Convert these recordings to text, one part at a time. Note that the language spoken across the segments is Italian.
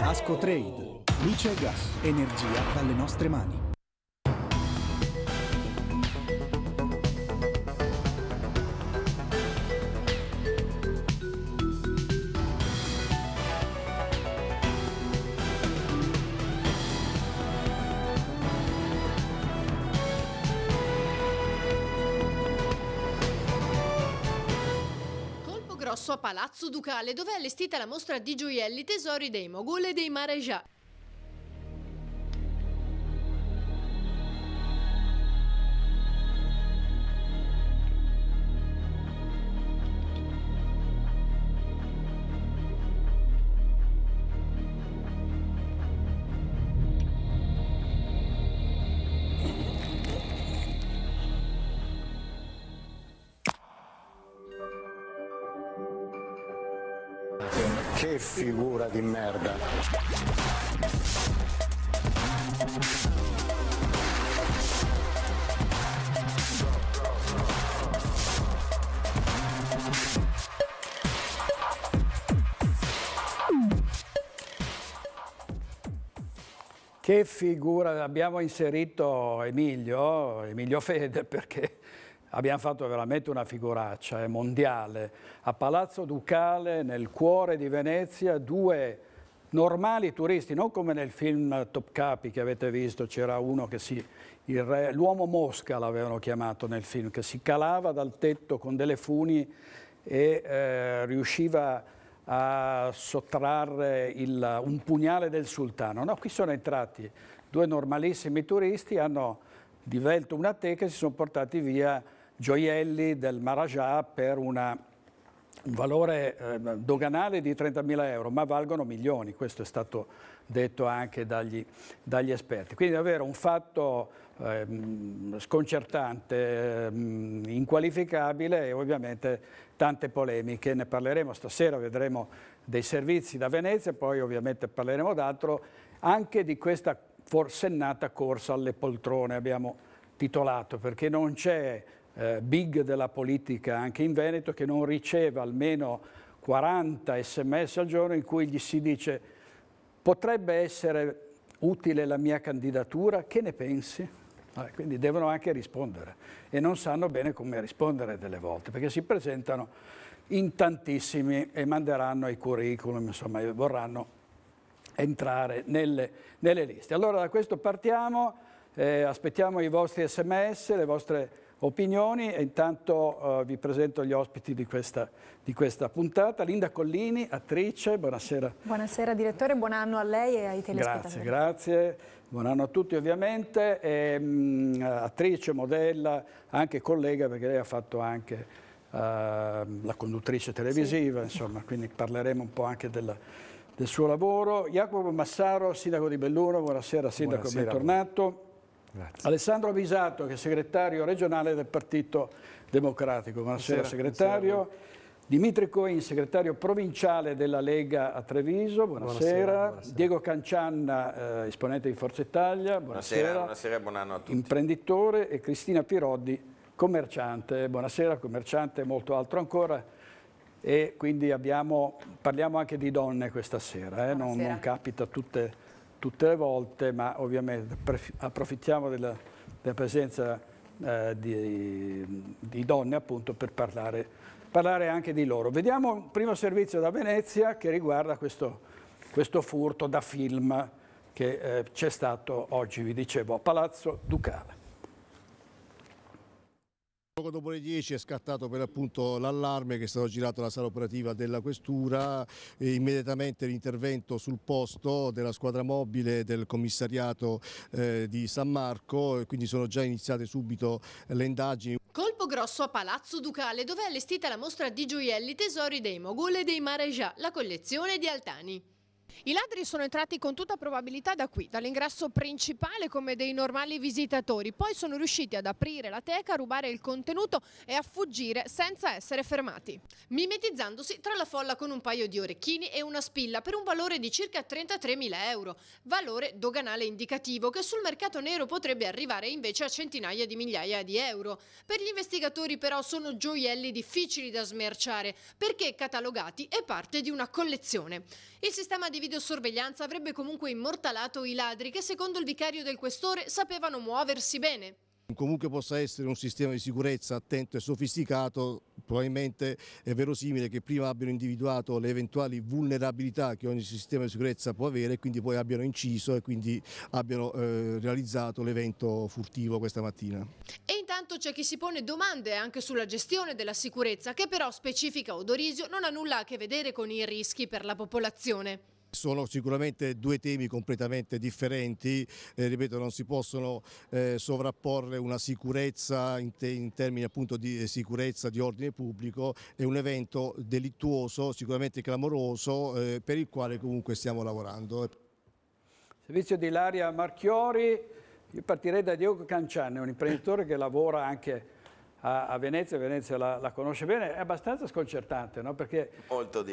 Asco Trade, luce e gas, energia dalle nostre mani. Palazzo Ducale, dove è allestita la mostra di gioielli tesori dei mogol e dei Marajà. Che figura di merda. Che figura, abbiamo inserito Emilio, Emilio Fede perché abbiamo fatto veramente una figuraccia, è eh, mondiale. A Palazzo Ducale, nel cuore di Venezia, due normali turisti, non come nel film Top Capi che avete visto, c'era uno che si... L'uomo mosca l'avevano chiamato nel film, che si calava dal tetto con delle funi e eh, riusciva a sottrarre il, un pugnale del sultano. No, qui sono entrati due normalissimi turisti, hanno divelto una teca e si sono portati via gioielli del Marajà per una, un valore eh, doganale di 30.000 euro, ma valgono milioni, questo è stato detto anche dagli, dagli esperti. Quindi davvero un fatto eh, sconcertante, eh, inqualificabile e ovviamente tante polemiche. Ne parleremo stasera, vedremo dei servizi da Venezia, poi ovviamente parleremo d'altro, anche di questa forsennata corsa alle poltrone abbiamo titolato, perché non c'è eh, big della politica anche in Veneto che non riceve almeno 40 sms al giorno in cui gli si dice potrebbe essere utile la mia candidatura, che ne pensi? Allora, ah, quindi devono anche rispondere e non sanno bene come rispondere delle volte perché si presentano in tantissimi e manderanno i curriculum, insomma vorranno entrare nelle, nelle liste. Allora da questo partiamo, eh, aspettiamo i vostri sms, le vostre opinioni e intanto eh, vi presento gli ospiti di questa, di questa, puntata. Linda Collini, attrice, buonasera. Buonasera direttore, buon anno a lei e ai telespettatori. Grazie, grazie. Buon anno a tutti ovviamente, e, mh, mm, attrice, modella, anche collega perché lei ha fatto anche uh, la conduttrice televisiva, sì. insomma, quindi parleremo un po' anche della, del suo lavoro. Jacopo Massaro, sindaco di Belluno, buonasera sindaco, buonasera. bentornato. Grazie. Alessandro Bisato, che è segretario regionale del Partito Democratico. Buonasera, buonasera segretario. Buonasera. Dimitri Coin, segretario provinciale della Lega a Treviso, buonasera. buonasera, buonasera. Diego Cancianna, eh, esponente di Forza Italia, buonasera. Buonasera, buon anno a tutti. Imprenditore e Cristina Pirodi, commerciante, buonasera, commerciante e molto altro ancora. E quindi abbiamo, parliamo anche di donne questa sera, eh? non, non capita tutte tutte le volte, ma ovviamente approfittiamo della, della presenza eh, di, di, donne appunto per parlare, parlare, anche di loro. Vediamo un primo servizio da Venezia che riguarda questo, questo furto da film che eh, c'è stato oggi, vi dicevo, a Palazzo Ducale. Poco dopo le 10 è scattato per appunto l'allarme che è stato girato alla sala operativa della Questura, e immediatamente l'intervento sul posto della squadra mobile del commissariato eh, di San Marco e quindi sono già iniziate subito le indagini. Colpo grosso a Palazzo Ducale dove è allestita la mostra di gioielli tesori dei mogul e dei Marejà, la collezione di Altani. I ladri sono entrati con tutta probabilità da qui, dall'ingresso principale come dei normali visitatori, poi sono riusciti ad aprire la teca, rubare il contenuto e a fuggire senza essere fermati, mimetizzandosi tra la folla con un paio di orecchini e una spilla per un valore di circa 33.000 euro, valore doganale indicativo che sul mercato nero potrebbe arrivare invece a centinaia di migliaia di euro. Per gli investigatori però sono gioielli difficili da smerciare perché catalogati e parte di una collezione. Il sistema di videosorveglianza avrebbe comunque immortalato i ladri che secondo il vicario del questore sapevano muoversi bene. Comunque possa essere un sistema di sicurezza attento e sofisticato, probabilmente è verosimile che prima abbiano individuato le eventuali vulnerabilità che ogni sistema di sicurezza può avere e quindi poi abbiano inciso e quindi abbiano eh, realizzato l'evento furtivo questa mattina. E intanto c'è chi si pone domande anche sulla gestione della sicurezza che però, specifica Odorisio, non ha nulla a che vedere con i rischi per la popolazione. Sono sicuramente due temi completamente differenti, eh, ripeto non si possono eh, sovrapporre una sicurezza in, te, in, termini appunto di eh, sicurezza di ordine pubblico è un evento delittuoso, sicuramente clamoroso eh, per il quale comunque stiamo lavorando. Servizio di Laria Marchiori, io partirei da Diego Canciani, un imprenditore che lavora anche a, a Venezia, Venezia la, la, conosce bene, è abbastanza sconcertante, no? perché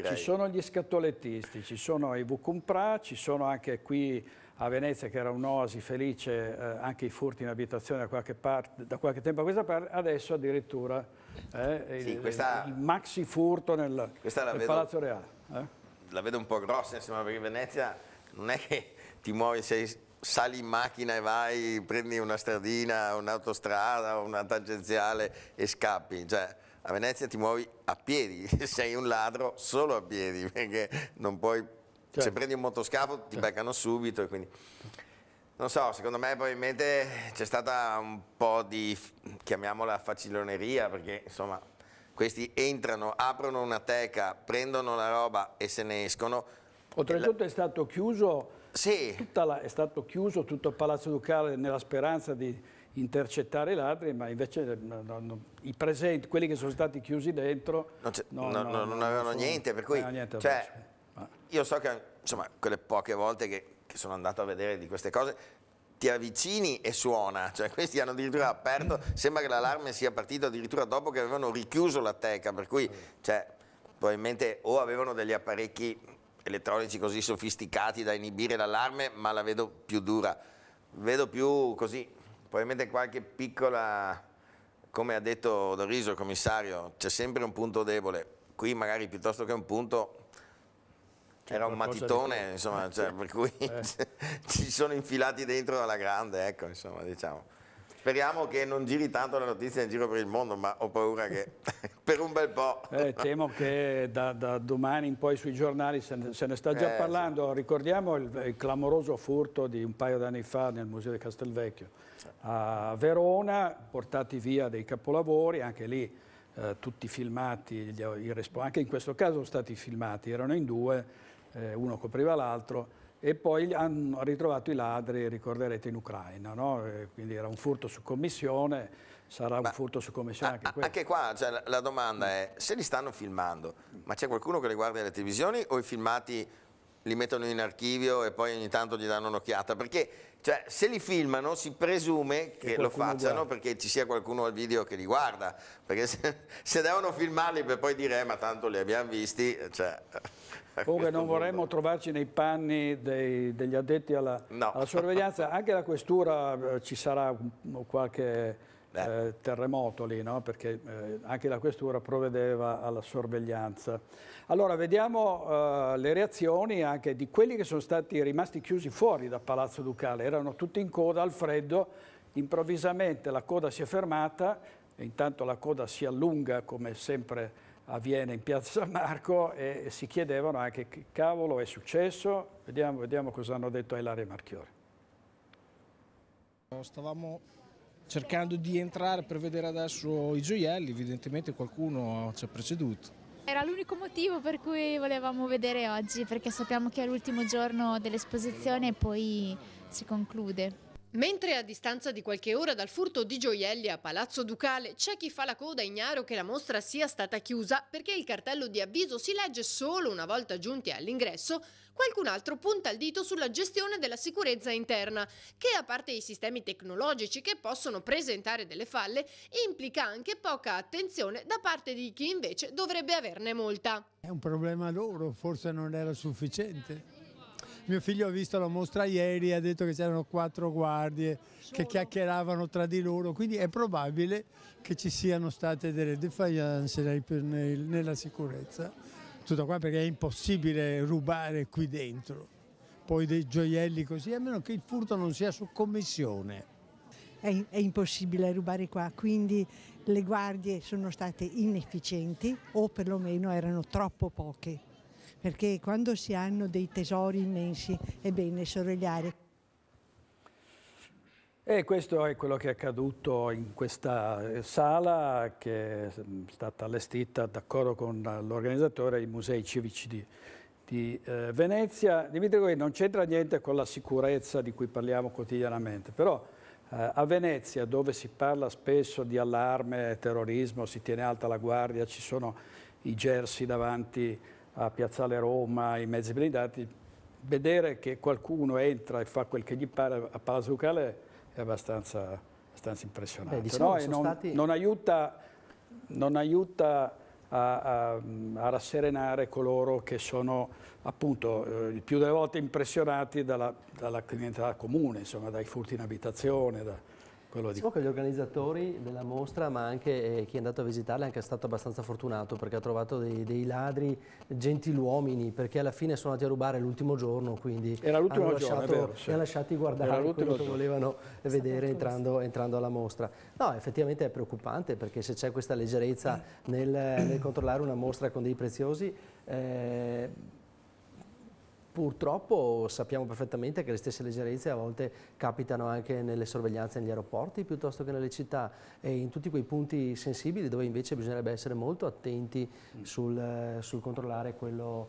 ci sono gli scattolettisti, ci sono i Vucumpra, ci sono anche qui a Venezia che era un'oasi felice eh, anche i furti in abitazione da qualche, parte, da qualche tempo a questa parte, adesso addirittura eh, sì, il, questa, il, maxi furto nel, nel vedo, Palazzo Reale. Eh? La vedo un po' grossa, insomma, perché Venezia non è che ti muovi, sei sali in macchina e vai, prendi una stradina, un'autostrada, una tangenziale e scappi. Cioè, a Venezia ti muovi a piedi, sei un ladro solo a piedi, perché non puoi... Certo. Se prendi un motoscafo ti certo. beccano subito e quindi... Non so, secondo me probabilmente c'è stata un po' di, chiamiamola faciloneria, perché insomma questi entrano, aprono una teca, prendono la roba e se ne escono. Oltretutto è stato chiuso sì. La, è stato chiuso tutto il Palazzo Ducale nella speranza di intercettare i ladri, ma invece eh, no, no, i presenti, quelli che sono stati chiusi dentro, non, no, non avevano sono, niente. Per cui, eh, niente cioè, ah. io so che insomma, quelle poche volte che, che sono andato a vedere di queste cose, ti avvicini e suona, cioè questi hanno addirittura aperto, sembra che l'allarme sia partito addirittura dopo che avevano richiuso la teca, per cui cioè, probabilmente o avevano degli apparecchi elettronici così sofisticati da inibire l'allarme, ma la vedo più dura. Vedo più così, probabilmente qualche piccola, come ha detto Doriso, il commissario, c'è sempre un punto debole. Qui magari piuttosto che un punto era un matitone, insomma, cioè, per cui eh. ci sono infilati dentro alla grande, ecco, insomma, diciamo. Speriamo che non giri tanto la notizia in giro per il mondo, ma ho paura che per un bel po'. Eh, temo che da, da, domani in poi sui giornali se ne, se ne sta già eh, parlando. Sì. Ricordiamo il, il, clamoroso furto di un paio d'anni fa nel Museo di Castelvecchio a Verona, portati via dei capolavori, anche lì eh, tutti filmati, gli, anche in questo caso sono stati filmati, erano in due, eh, uno copriva l'altro e poi hanno ritrovato i ladri, ricorderete, in Ucraina, no? quindi era un furto su commissione, sarà ma, un furto su commissione anche a, questo. Anche qua cioè, la domanda mm. è, se li stanno filmando, ma c'è qualcuno che li guarda alle televisioni o i filmati li mettono in archivio e poi ogni tanto gli danno un'occhiata? Perché cioè, se li filmano si presume che, che lo facciano guarda. perché ci sia qualcuno al video che li guarda, perché se, se devono filmarli per poi dire eh, ma tanto li abbiamo visti... Cioè... Comunque non vorremmo mondo. trovarci nei panni dei, degli addetti alla, no. alla, sorveglianza, anche la questura eh, ci sarà qualche eh, terremoto lì, no? perché eh, anche la questura provvedeva alla sorveglianza. Allora vediamo eh, le reazioni anche di quelli che sono stati rimasti chiusi fuori da Palazzo Ducale, erano tutti in coda al freddo, improvvisamente la coda si è fermata, e intanto la coda si allunga come sempre avviene in Piazza San Marco e si chiedevano anche che cavolo è successo, vediamo, vediamo cosa hanno detto a Ilaria Marchiori. Stavamo cercando di entrare per vedere adesso i gioielli, evidentemente qualcuno ci ha preceduto. Era l'unico motivo per cui volevamo vedere oggi, perché sappiamo che è l'ultimo giorno dell'esposizione e poi si conclude. Mentre a distanza di qualche ora dal furto di gioielli a Palazzo Ducale c'è chi fa la coda ignaro che la mostra sia stata chiusa perché il cartello di avviso si legge solo una volta giunti all'ingresso, qualcun altro punta il dito sulla gestione della sicurezza interna, che a parte i sistemi tecnologici che possono presentare delle falle, implica anche poca attenzione da parte di chi invece dovrebbe averne molta. È un problema loro, forse non era sufficiente. Mio figlio ha visto la mostra ieri e ha detto che c'erano quattro guardie che chiacchieravano tra di loro, quindi è probabile che ci siano state delle defiance nella sicurezza. Tutto qua perché è impossibile rubare qui dentro, poi dei gioielli così, a meno che il furto non sia su commissione è, impossibile rubare qua, quindi le guardie sono state inefficienti o perlomeno erano troppo poche perché quando si hanno dei tesori immensi è bene sorvegliare. E questo è quello che è accaduto in questa eh, sala che è mm, stata allestita d'accordo con eh, l'organizzatore i musei civici di, di eh, Venezia. Dimitri Goin non c'entra niente con la sicurezza di cui parliamo quotidianamente, però eh, a Venezia dove si parla spesso di allarme, terrorismo, si tiene alta la guardia, ci sono i gersi davanti a Piazzale Roma, i mezzi blindati, vedere che qualcuno entra e fa quel che gli pare a Palazzo Ducale è abbastanza, abbastanza impressionante. Beh, diciamo eh, no? non, stati... non, aiuta, non aiuta a, a, a, rasserenare coloro che sono appunto eh, più delle volte impressionati dalla, dalla criminalità comune, insomma, dai furti in abitazione, da, quello di... Sì, diciamo gli organizzatori della mostra, ma anche eh, chi è andato a visitarla, è stato abbastanza fortunato perché ha trovato dei, dei, ladri gentiluomini, perché alla fine sono andati a rubare l'ultimo giorno, quindi Era l'ultimo giorno, lasciato, vero, sì. li ha lasciati guardare quello giorno. che volevano vedere entrando, entrando, alla mostra. No, effettivamente è preoccupante perché se c'è questa leggerezza nel, nel controllare una mostra con dei preziosi, eh, Purtroppo sappiamo perfettamente che le stesse leggerezze a volte capitano anche nelle sorveglianze negli aeroporti piuttosto che nelle città e in tutti quei punti sensibili dove invece bisognerebbe essere molto attenti mm. sul, sul controllare quello,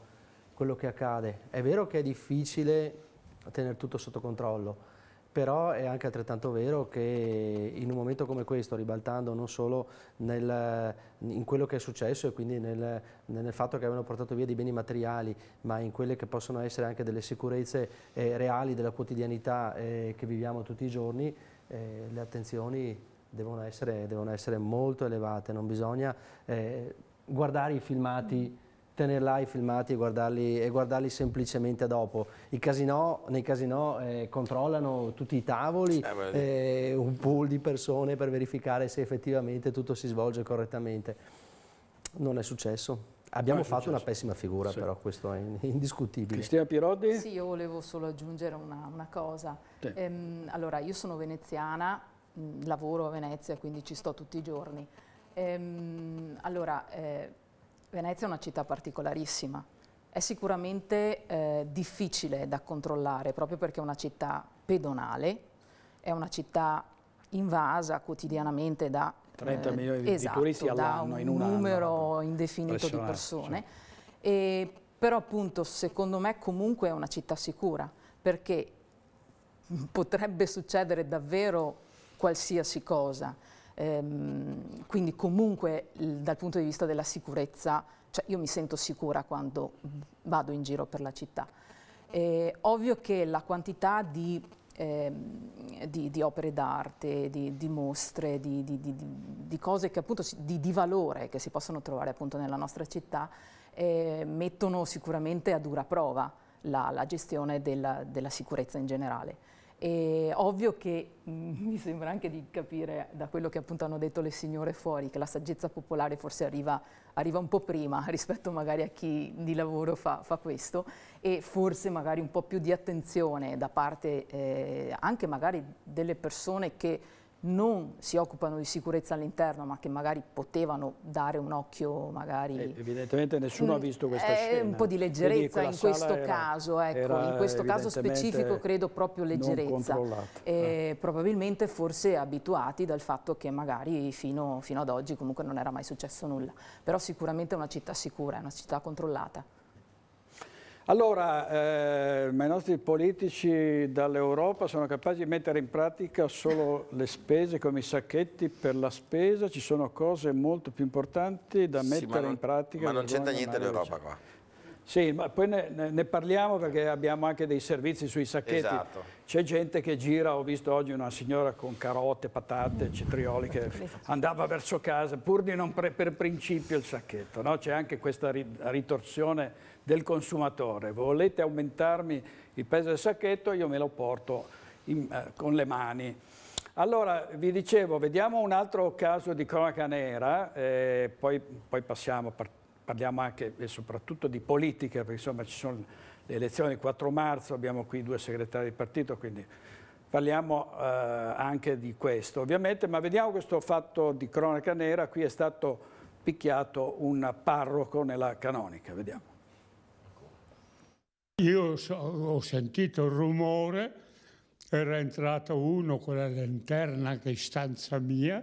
quello che accade. È vero che è difficile tenere tutto sotto controllo, però è anche altrettanto vero che in un momento come questo, ribaltando non solo nel, in quello che è successo e quindi nel, nel, fatto che avevano portato via dei beni materiali, ma in quelle che possono essere anche delle sicurezze eh, reali della quotidianità eh, che viviamo tutti i giorni, eh, le attenzioni devono essere, devono essere, molto elevate, non bisogna eh, guardare i filmati tenerla i filmati e guardarli, e guardarli semplicemente dopo. Casinò, nei casinò eh, controllano tutti i tavoli, eh, eh, un pool di persone per verificare se effettivamente tutto si svolge correttamente. Non è successo. Abbiamo fatto successo. una pessima figura sì. però, questo è indiscutibile. Cristina Pirodi? Sì, io volevo solo aggiungere una, una cosa. Sì. Ehm, allora, io sono veneziana, mm, lavoro a Venezia, quindi ci sto tutti i giorni. Ehm, allora, eh, Venezia è una città particolarissima, è sicuramente eh, difficile da controllare proprio perché è una città pedonale, è una città invasa quotidianamente da 30 eh, milioni esatto, di turisti all'anno in un, un numero anno, indefinito di persone. Cioè. E, però appunto secondo me comunque è una città sicura perché potrebbe succedere davvero qualsiasi cosa. Ehm, quindi comunque dal punto di vista della sicurezza, cioè io mi sento sicura quando vado in giro per la città. È ovvio che la quantità di, ehm, di, di opere d'arte, di, di, mostre, di, cose che appunto di, valore che si possono trovare appunto nella nostra città eh, mettono sicuramente a dura prova la, la gestione della, della sicurezza in generale. E ovvio che mh, mm, mi sembra anche di capire da quello che appunto hanno detto le signore fuori che la saggezza popolare forse arriva, arriva un po' prima rispetto magari a chi di lavoro fa, fa, questo e forse magari un po' più di attenzione da parte eh, anche magari delle persone che non si occupano di sicurezza all'interno, ma che magari potevano dare un occhio magari... Eh, evidentemente nessuno ha mm, visto questa eh, scena. Un po' di leggerezza in questo era, caso, ecco, in questo caso specifico credo proprio leggerezza. Eh, ah. probabilmente forse abituati dal fatto che magari fino, fino ad oggi comunque non era mai successo nulla. Però sicuramente è una città sicura, è una città controllata. Allora, eh, ma i nostri politici dall'Europa sono capaci di mettere in pratica solo le spese come i sacchetti per la spesa, ci sono cose molto più importanti da mettere non, in pratica. Ma non c'entra niente l'Europa qua. Sì, ma poi ne, ne, parliamo perché abbiamo anche dei servizi sui sacchetti. Esatto. C'è gente che gira, ho visto oggi una signora con carote, patate, cetrioli che esatto. andava verso casa pur di non pre, per principio il sacchetto. No? C'è anche questa ritorsione del consumatore. Volete aumentarmi il peso del sacchetto? Io me lo porto in, eh, con le mani. Allora, vi dicevo, vediamo un altro caso di cronaca nera, eh, poi, poi passiamo, par parliamo anche e soprattutto di politica, perché insomma ci sono le elezioni il 4 marzo, abbiamo qui due segretari di partito, quindi parliamo eh, anche di questo ovviamente, ma vediamo questo fatto di cronaca nera, qui è stato picchiato un parroco nella canonica, vediamo. Io so, ho sentito il rumore, era entrato uno con la lanterna che è in stanza mia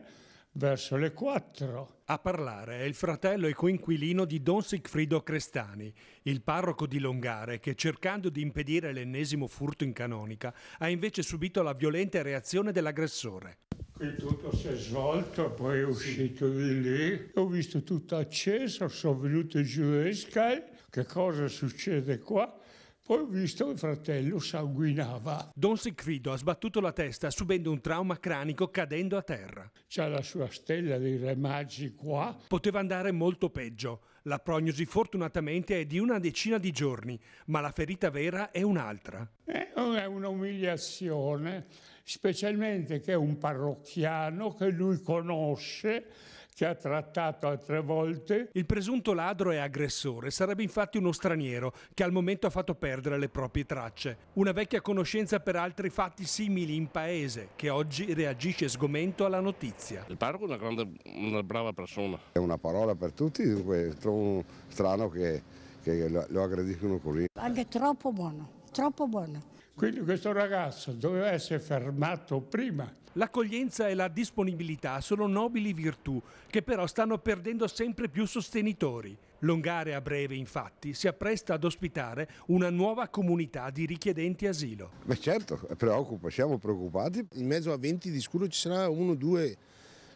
verso le 4. A parlare è il fratello e coinquilino di Don Sigfrido Crestani, il parroco di Longare, che cercando di impedire l'ennesimo furto in canonica ha invece subito la violenta reazione dell'aggressore. Qui tutto si è svolto, poi è uscito di lì, ho visto tutto acceso, sono venuto giù le scale, che cosa succede qua? Poi ho visto che il fratello sanguinava. Don Sicrido ha sbattuto la testa subendo un trauma cranico cadendo a terra. C'ha la sua stella dei re magi qua. Poteva andare molto peggio. La prognosi fortunatamente è di una decina di giorni, ma la ferita vera è un'altra. Eh, è un'umiliazione, specialmente che è un parrocchiano che lui conosce che ha trattato altre volte. Il presunto ladro e aggressore sarebbe infatti uno straniero che al momento ha fatto perdere le proprie tracce. Una vecchia conoscenza per altri fatti simili in paese che oggi reagisce sgomento alla notizia. Il parco è una, grande, una brava persona. È una parola per tutti, dunque trovo strano che, che lo, lo aggrediscono così. Anche troppo buono, troppo buono. Quindi questo ragazzo doveva essere fermato prima L'accoglienza e la disponibilità sono nobili virtù che però stanno perdendo sempre più sostenitori. Longare a breve, infatti, si appresta ad ospitare una nuova comunità di richiedenti asilo. Beh certo, eh, preoccupa, siamo preoccupati. In mezzo a 20 di sicuro ci sarà uno o due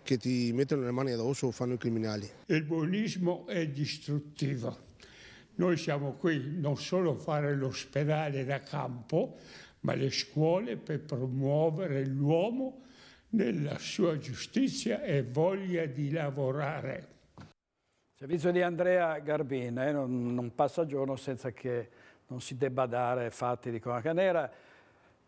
che ti mettono le mani addosso o fanno i criminali. Il buonismo è distruttivo. Noi siamo qui non solo a fare l'ospedale da campo, ma le scuole per promuovere l'uomo nella sua giustizia e voglia di lavorare. Servizio di Andrea Garbin, eh? non, non, passa giorno senza che non si debba dare fatti di cronaca nera.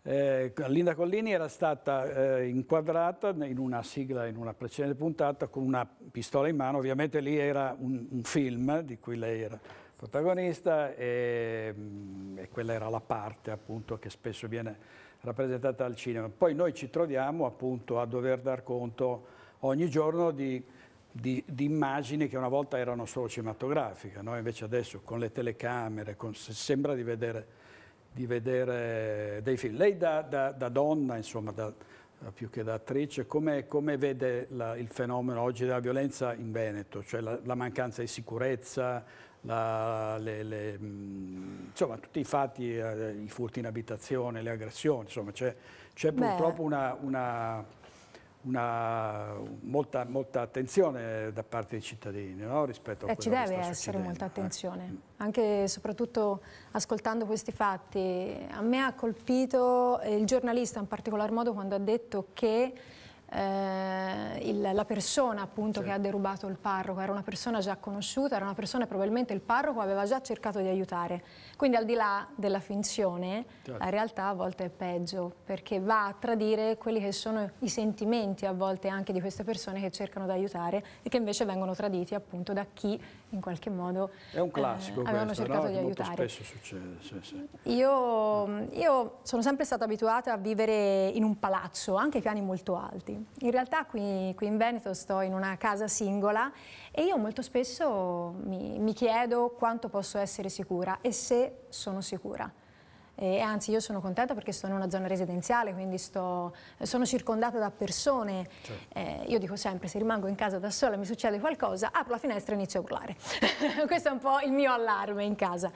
Eh, Linda Collini era stata eh, inquadrata in una sigla, in una precedente puntata, con una pistola in mano. Ovviamente lì era un, un film di cui lei era protagonista e, mm, e quella era la parte appunto che spesso viene rappresentata dal cinema. Poi noi ci troviamo appunto a dover dar conto ogni giorno di, di, di immagini che una volta erano solo cinematografiche, noi invece adesso con le telecamere con, sembra di vedere, di vedere, dei film. Lei da, da, da donna, insomma, da, eh, più che da attrice, come, come vede la, il fenomeno oggi della violenza in Veneto, cioè la, la mancanza di sicurezza, la, le, le, mm, insomma, tutti i fatti, eh, i furti in abitazione, le aggressioni, insomma c'è purtroppo una, una, una molta, molta, attenzione da parte dei cittadini no? rispetto a eh, Ci deve essere molta eh. attenzione, eh. anche soprattutto ascoltando questi fatti. A me ha colpito eh, il giornalista in particolar modo quando ha detto che eh, il, la persona appunto sì. che ha derubato il parroco, era una persona già conosciuta, era una persona che probabilmente il parroco aveva già cercato di aiutare. Quindi al di là della finzione, certo. la realtà a volte è peggio, perché va a tradire quelli che sono i sentimenti a volte anche di queste persone che cercano di aiutare e che invece vengono traditi appunto da chi in qualche modo è un classico eh, avevano questo, cercato no? di Molto spesso succede, sì, sì. Io, io sono sempre stata abituata a vivere in un palazzo, anche piani molto alti in realtà qui, qui, in Veneto sto in una casa singola e io molto spesso mi, mi chiedo quanto posso essere sicura e se sono sicura. E anzi, io sono contenta perché sono in una zona residenziale, quindi sto, sono circondata da persone. Certo. Eh, io dico sempre, se rimango in casa da sola e mi succede qualcosa, apro la finestra e inizio a urlare. Questo è un po' il mio allarme in casa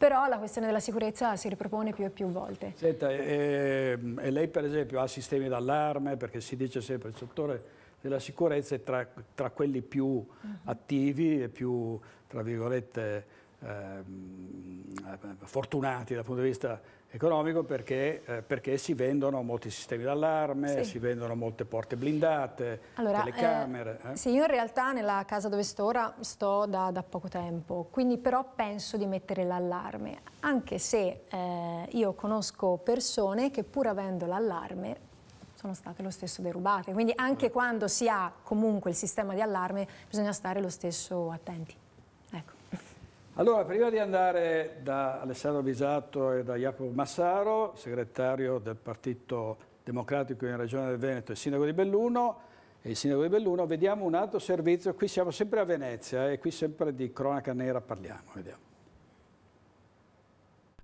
però la questione della sicurezza si ripropone più e più volte. Senta, e, ehm, e lei per esempio ha sistemi d'allarme, perché si dice sempre il settore della sicurezza è tra, tra quelli più mm-hmm. attivi e più, tra virgolette, ehm, eh, fortunati dal punto di vista Economico perché, eh, perché, si vendono molti sistemi d'allarme, sì. si vendono molte porte blindate, allora, eh, telecamere. Eh, eh. Sì, io in realtà nella casa dove sto ora sto da, da poco tempo, quindi però penso di mettere l'allarme, anche se eh, io conosco persone che pur avendo l'allarme sono state lo stesso derubate, quindi anche mm. quando si ha comunque il sistema di allarme bisogna stare lo stesso attenti. Allora, prima di andare da Alessandro Bisatto e da Jacopo Massaro, segretario del Partito Democratico in Regione del Veneto e Sindaco di Belluno, e il Sindaco di Belluno, vediamo un altro servizio, qui siamo sempre a Venezia eh, e qui sempre di cronaca nera parliamo, vediamo.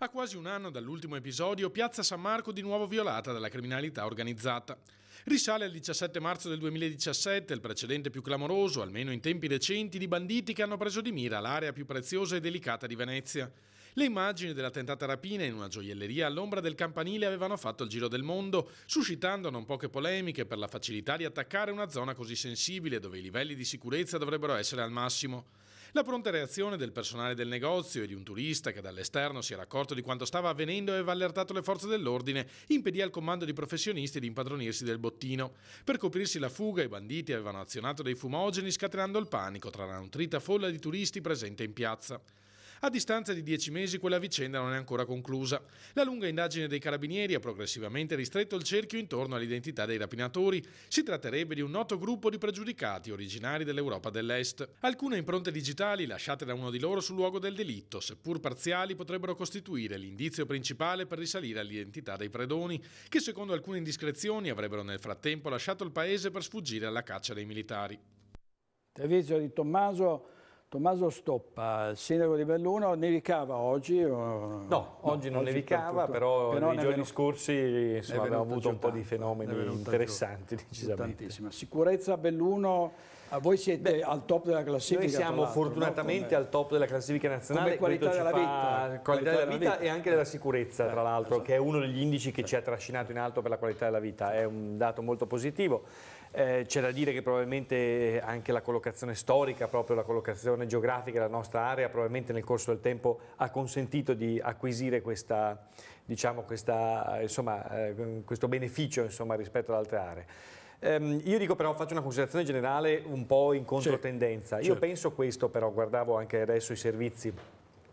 A quasi un anno dall'ultimo episodio, Piazza San Marco di nuovo violata dalla criminalità organizzata. Risale al 17 marzo del 2017 il precedente più clamoroso, almeno in tempi recenti, di banditi che hanno preso di mira l'area più preziosa e delicata di Venezia. Le immagini della tentata rapina in una gioielleria all'ombra del campanile avevano fatto il giro del mondo, suscitando non poche polemiche per la facilità di attaccare una zona così sensibile dove i livelli di sicurezza dovrebbero essere al massimo. La pronta reazione del personale del negozio e di un turista che dall'esterno si era accorto di quanto stava avvenendo e aveva allertato le forze dell'ordine impedì al comando di professionisti di impadronirsi del bottino. Per coprirsi la fuga i banditi avevano azionato dei fumogeni scatenando il panico tra la nutrita folla di turisti presente in piazza. A distanza di dieci mesi quella vicenda non è ancora conclusa. La lunga indagine dei carabinieri ha progressivamente ristretto il cerchio intorno all'identità dei rapinatori. Si tratterebbe di un noto gruppo di pregiudicati originari dell'Europa dell'Est. Alcune impronte digitali lasciate da uno di loro sul luogo del delitto, seppur parziali, potrebbero costituire l'indizio principale per risalire all'identità dei predoni, che secondo alcune indiscrezioni avrebbero nel frattempo lasciato il paese per sfuggire alla caccia dei militari. Trevisio di Tommaso Tommaso Stoppa, sindaco di Belluno, nevicava oggi? O... Eh, no, oggi non oggi nevicava, però, però nei giorni venuto, scorsi insomma, abbiamo avuto un po' di fenomeni interessanti. Tantissima. Sicurezza a Belluno, a voi siete Beh, al top della classifica. Noi siamo fortunatamente no? al top della classifica nazionale. Come qualità della vita. Eh, qualità, qualità della, vita, e anche della sicurezza, eh, tra l'altro, esatto. che è uno degli indici che ci ha trascinato in alto per la qualità della vita. È un dato molto positivo. Eh, c'è da dire che probabilmente anche la collocazione storica, proprio la collocazione geografica della nostra area, probabilmente nel corso del tempo ha consentito di acquisire questa, diciamo, questa, insomma, eh, questo beneficio insomma, rispetto ad altre aree. Um, io dico però, faccio una considerazione generale un po' in controtendenza. Certo. Io penso questo però, guardavo anche adesso i servizi.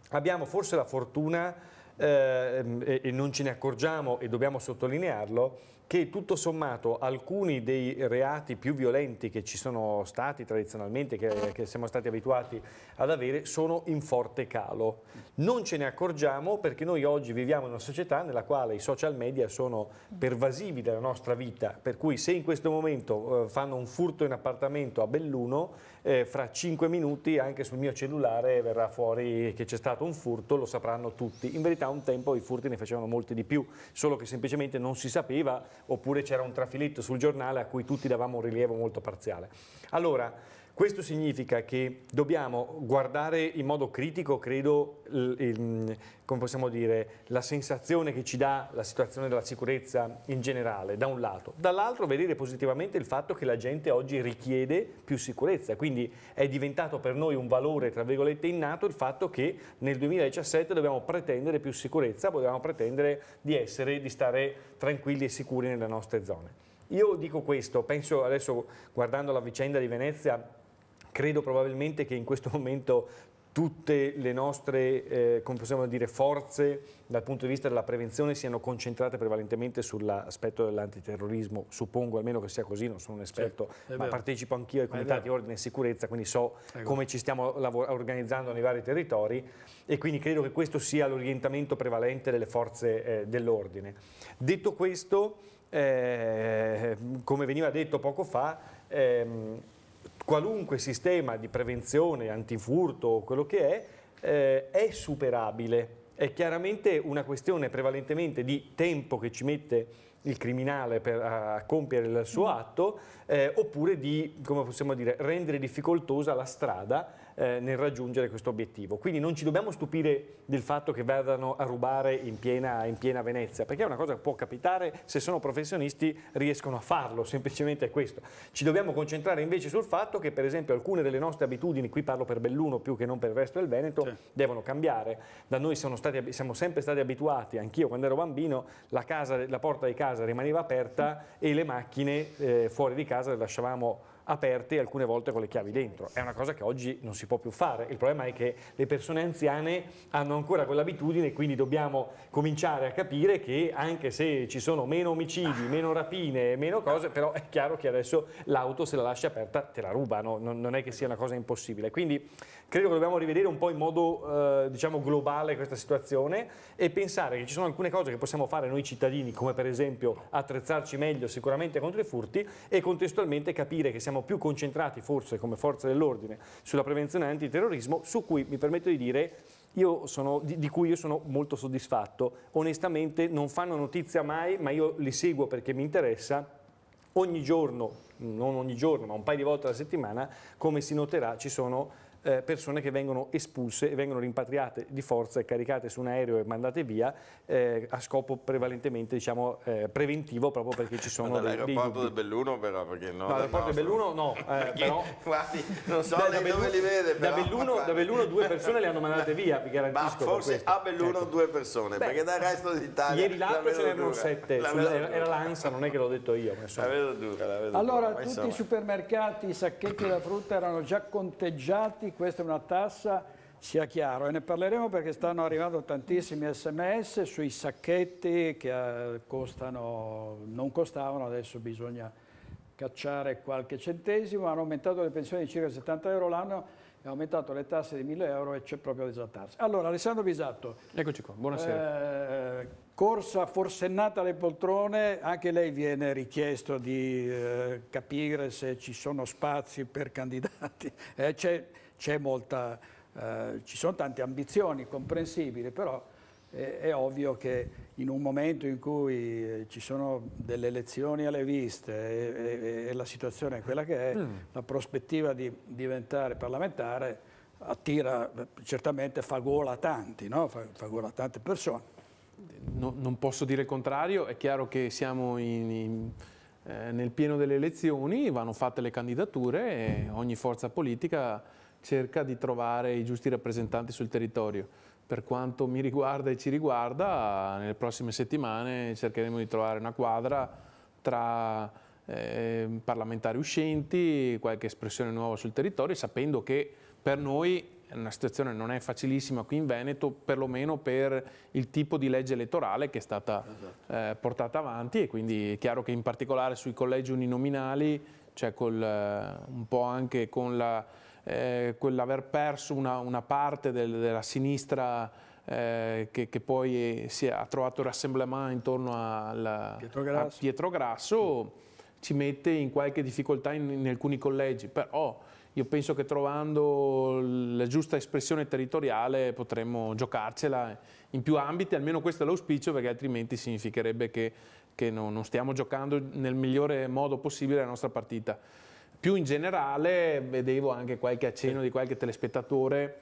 Abbiamo forse la fortuna, eh, e non ce ne accorgiamo e dobbiamo sottolinearlo, che tutto sommato alcuni dei reati più violenti che ci sono stati tradizionalmente, che, che, siamo stati abituati ad avere, sono in forte calo. Non ce ne accorgiamo perché noi oggi viviamo in una società nella quale i social media sono pervasivi della nostra vita, per cui se in questo momento eh, fanno un furto in appartamento a Belluno, eh, fra 5 minuti anche sul mio cellulare verrà fuori che c'è stato un furto, lo sapranno tutti. In verità un tempo i furti ne facevano molti di più, solo che semplicemente non si sapeva oppure c'era un trafiletto sul giornale a cui tutti davamo un rilievo molto parziale. Allora, questo significa che dobbiamo guardare in modo critico, credo, il, come possiamo dire, la sensazione che ci dà la situazione della sicurezza in generale, da un lato. Dall'altro vedere positivamente il fatto che la gente oggi richiede più sicurezza, quindi è diventato per noi un valore, tra virgolette, innato il fatto che nel 2017 dobbiamo pretendere più sicurezza, dobbiamo pretendere di essere, di stare tranquilli e sicuri nelle nostre zone. Io dico questo, penso adesso guardando la vicenda di Venezia credo probabilmente che in questo momento tutte le nostre eh, dire, forze dal punto di vista della prevenzione siano concentrate prevalentemente sull'aspetto dell'antiterrorismo, suppongo almeno che sia così, non sono un esperto, sì, ma partecipo anch'io ai comitati di ordine e sicurezza, quindi so come ci stiamo organizzando nei vari territori e quindi credo che questo sia l'orientamento prevalente delle forze eh, dell'ordine. Detto questo, eh, come veniva detto poco fa, ehm, qualunque sistema di prevenzione, antifurto o quello che è, eh, è superabile. È chiaramente una questione prevalentemente di tempo che ci mette il criminale per, a compiere il suo mm. atto, eh, oppure di, come possiamo dire, rendere difficoltosa la strada eh, nel raggiungere questo obiettivo. Quindi non ci dobbiamo stupire del fatto che vadano a rubare in piena, in piena Venezia, perché è una cosa che può capitare, se sono professionisti riescono a farlo, semplicemente è questo. Ci dobbiamo concentrare invece sul fatto che per esempio alcune delle nostre abitudini, qui parlo per Belluno più che non per il resto del Veneto, sì. devono cambiare. Da noi stati, siamo sempre stati abituati, anch'io quando ero bambino, la, casa, la, porta di casa rimaneva aperta e le macchine eh, fuori di casa le lasciavamo aperte alcune volte con le chiavi dentro. È una cosa che oggi non si può più fare. Il problema è che le persone anziane hanno ancora quell'abitudine e quindi dobbiamo cominciare a capire che anche se ci sono meno omicidi, meno rapine, meno cose, però è chiaro che adesso l'auto se la lascia aperta te la rubano, non, non è che sia una cosa impossibile. Quindi credo che dobbiamo rivedere un po' in modo eh, diciamo globale questa situazione e pensare che ci sono alcune cose che possiamo fare noi cittadini, come per esempio attrezzarci meglio sicuramente contro i furti e contestualmente capire che siamo più concentrati forse come forze dell'ordine sulla prevenzione antiterrorismo su cui mi permetto di dire sono, di, di, cui io sono molto soddisfatto. Onestamente non fanno notizia mai, ma io li seguo perché mi interessa. Ogni giorno, non ogni giorno, ma un paio di volte alla settimana, come si noterà, ci sono eh, persone che vengono espulse e vengono rimpatriate di forza e caricate su un aereo e mandate via eh, a scopo prevalentemente diciamo, eh, preventivo proprio perché ci sono dei, dei dubbi. del Belluno però perché no. no l'aeroporto del Belluno no, eh, però... Guardi, non so da, da Belluno, dove li vede però. Da Belluno, da Belluno due persone le hanno mandate via, vi garantisco. Ma forse a Belluno ecco. due persone Beh, perché dal resto d'Italia... Ieri l'altro ce n'erano sette, la era, era l'ANSA, non è che l'ho detto io. La vedo dura, la vedo Allora dura, tutti insomma. i supermercati, i sacchetti della frutta erano già conteggiati questa è una tassa, sia chiaro, e ne parleremo perché stanno arrivando tantissimi sms sui sacchetti che eh, costano, non costavano, adesso bisogna cacciare qualche centesimo, hanno aumentato le pensioni di circa 70 euro l'anno ha aumentato le tasse di 1000 euro e c'è proprio da esaltarsi. Allora, Alessandro Bisatto. Eccoci qua, buonasera. Eh, corsa forsennata alle poltrone, anche lei viene richiesto di eh, capire se ci sono spazi per candidati. Eh, c'è molta, eh, ci sono tante ambizioni comprensibili, però è, eh, è, ovvio che in un momento in cui eh, ci sono delle elezioni alle viste e, e, e la situazione è quella che è, mm. la prospettiva di diventare parlamentare attira, eh, certamente fa gola a tanti, no? fa, fa gola a tante persone. No, non posso dire il contrario, è chiaro che siamo in, in, eh, nel pieno delle elezioni, vanno fatte le candidature e ogni forza politica cerca di trovare i giusti rappresentanti sul territorio. Per quanto mi riguarda e ci riguarda, nelle prossime settimane cercheremo di trovare una quadra tra eh, parlamentari uscenti, qualche espressione nuova sul territorio, sapendo che per noi la situazione non è facilissima qui in Veneto, perlomeno per il tipo di legge elettorale che è stata esatto. eh, portata avanti e quindi è chiaro che in particolare sui collegi uninominali, cioè col, eh, un po' anche con la eh, quell'aver perso una, una parte del, della sinistra eh, che, che, poi si è, ha trovato rassemblement intorno alla, Pietro a Pietro Grasso, mm. ci mette in qualche difficoltà in, in, alcuni collegi, però io penso che trovando la giusta espressione territoriale potremmo giocarcela in più ambiti, almeno questo è l'auspicio, perché altrimenti significherebbe che, che no, non stiamo giocando nel migliore modo possibile la nostra partita. Più in generale vedevo anche qualche accenno di qualche telespettatore,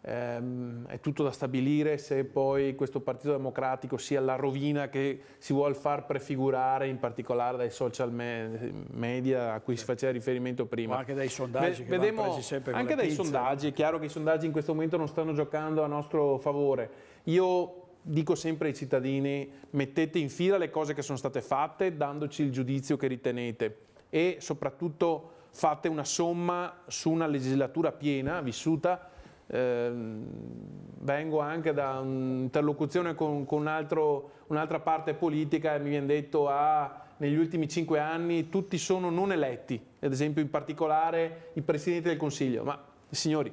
ehm, è tutto da stabilire se poi questo Partito Democratico sia la rovina che si vuole far prefigurare, in particolare dai social me media a cui si faceva riferimento prima. Ma anche dai sondaggi. che Ve vedemo, anche dai pizza. sondaggi, è chiaro che i sondaggi in questo momento non stanno giocando a nostro favore. Io dico sempre ai cittadini mettete in fila le cose che sono state fatte dandoci il giudizio che ritenete e soprattutto fate una somma su una legislatura piena, vissuta, eh, vengo anche da un'interlocuzione con, con un'altra un parte politica e mi viene detto ah, negli ultimi cinque anni tutti sono non eletti, ad esempio in particolare i Presidenti del Consiglio, ma signori,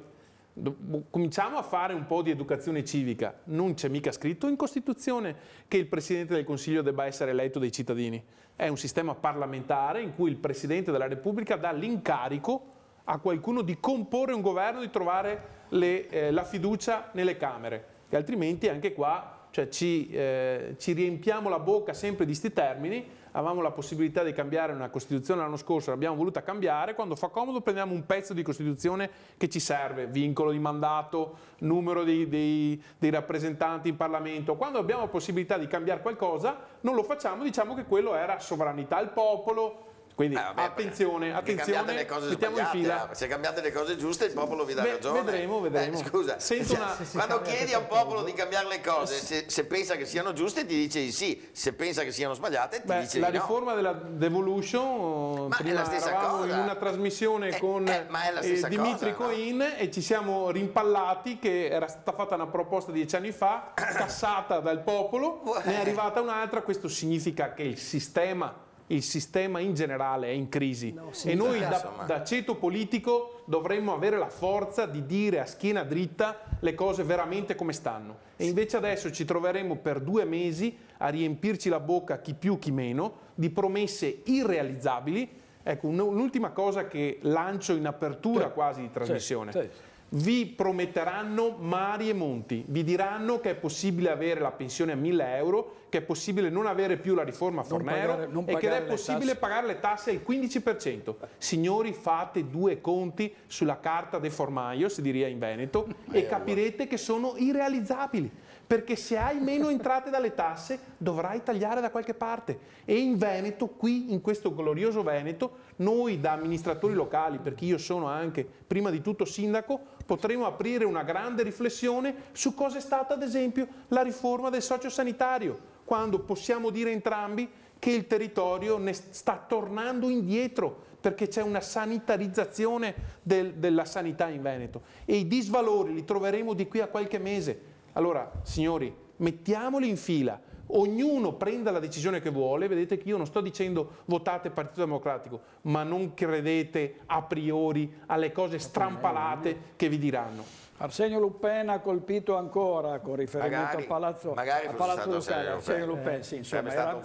cominciamo a fare un po' di educazione civica, non c'è mica scritto in Costituzione che il Presidente del Consiglio debba essere eletto dai cittadini, è un sistema parlamentare in cui il Presidente della Repubblica dà l'incarico a qualcuno di comporre un governo, di trovare le, eh, la fiducia nelle Camere, e altrimenti anche qua cioè, ci, eh, ci riempiamo la bocca sempre di questi termini avevamo la possibilità di cambiare una Costituzione l'anno scorso, l'abbiamo voluta cambiare, quando fa comodo prendiamo un pezzo di Costituzione che ci serve, vincolo di mandato, numero dei, dei, dei rappresentanti in Parlamento, quando abbiamo la possibilità di cambiare qualcosa non lo facciamo, diciamo che quello era sovranità al popolo, quindi eh, vabbè, attenzione, attenzione, le cose mettiamo in fila. Se cambiate le cose giuste il popolo vi dà Beh, ragione. Vedremo, eh, vedremo. Eh, scusa, Sento una... se quando chiedi a un popolo di cambiare le cose, se, se, pensa che siano giuste ti dice di sì, se pensa che siano sbagliate ti Beh, dice di no. La riforma della devolution, ma prima è la stessa cosa. in una trasmissione eh, con eh, eh, Dimitri cosa, Coin no? e ci siamo rimpallati che era stata fatta una proposta dieci anni fa, cassata dal popolo, ne è arrivata un'altra, questo significa che il sistema il sistema in generale è in crisi no, e noi da, da, ceto politico dovremmo avere la forza di dire a schiena dritta le cose veramente come stanno e invece adesso ci troveremo per due mesi a riempirci la bocca chi più chi meno di promesse irrealizzabili ecco un'ultima cosa che lancio in apertura sì. quasi di trasmissione sì, sì vi prometteranno mari e monti, vi diranno che è possibile avere la pensione a 1000 euro, che è possibile non avere più la riforma Fornero pagare, e che è possibile tasse. pagare le tasse al 15%. Signori, fate due conti sulla carta de formaio, si diria in Veneto, e eh, capirete che sono irrealizzabili perché se hai meno entrate dalle tasse dovrai tagliare da qualche parte. E in Veneto, qui in questo glorioso Veneto, noi da amministratori locali, perché io sono anche prima di tutto sindaco, potremo aprire una grande riflessione su cosa è stata ad esempio la riforma del socio sanitario, quando possiamo dire entrambi che il territorio ne sta tornando indietro perché c'è una sanitarizzazione del, della sanità in Veneto e i disvalori li troveremo di qui a qualche mese allora, signori, mettiamoli in fila, ognuno prenda la decisione che vuole, vedete che io non sto dicendo votate Partito Democratico, ma non credete a priori alle cose strampalate che vi diranno. Arsenio Lupin ha colpito ancora con riferimento magari, a Palazzo, magari a Palazzo Lucani. Arsenio Lupin, sì, insomma, era,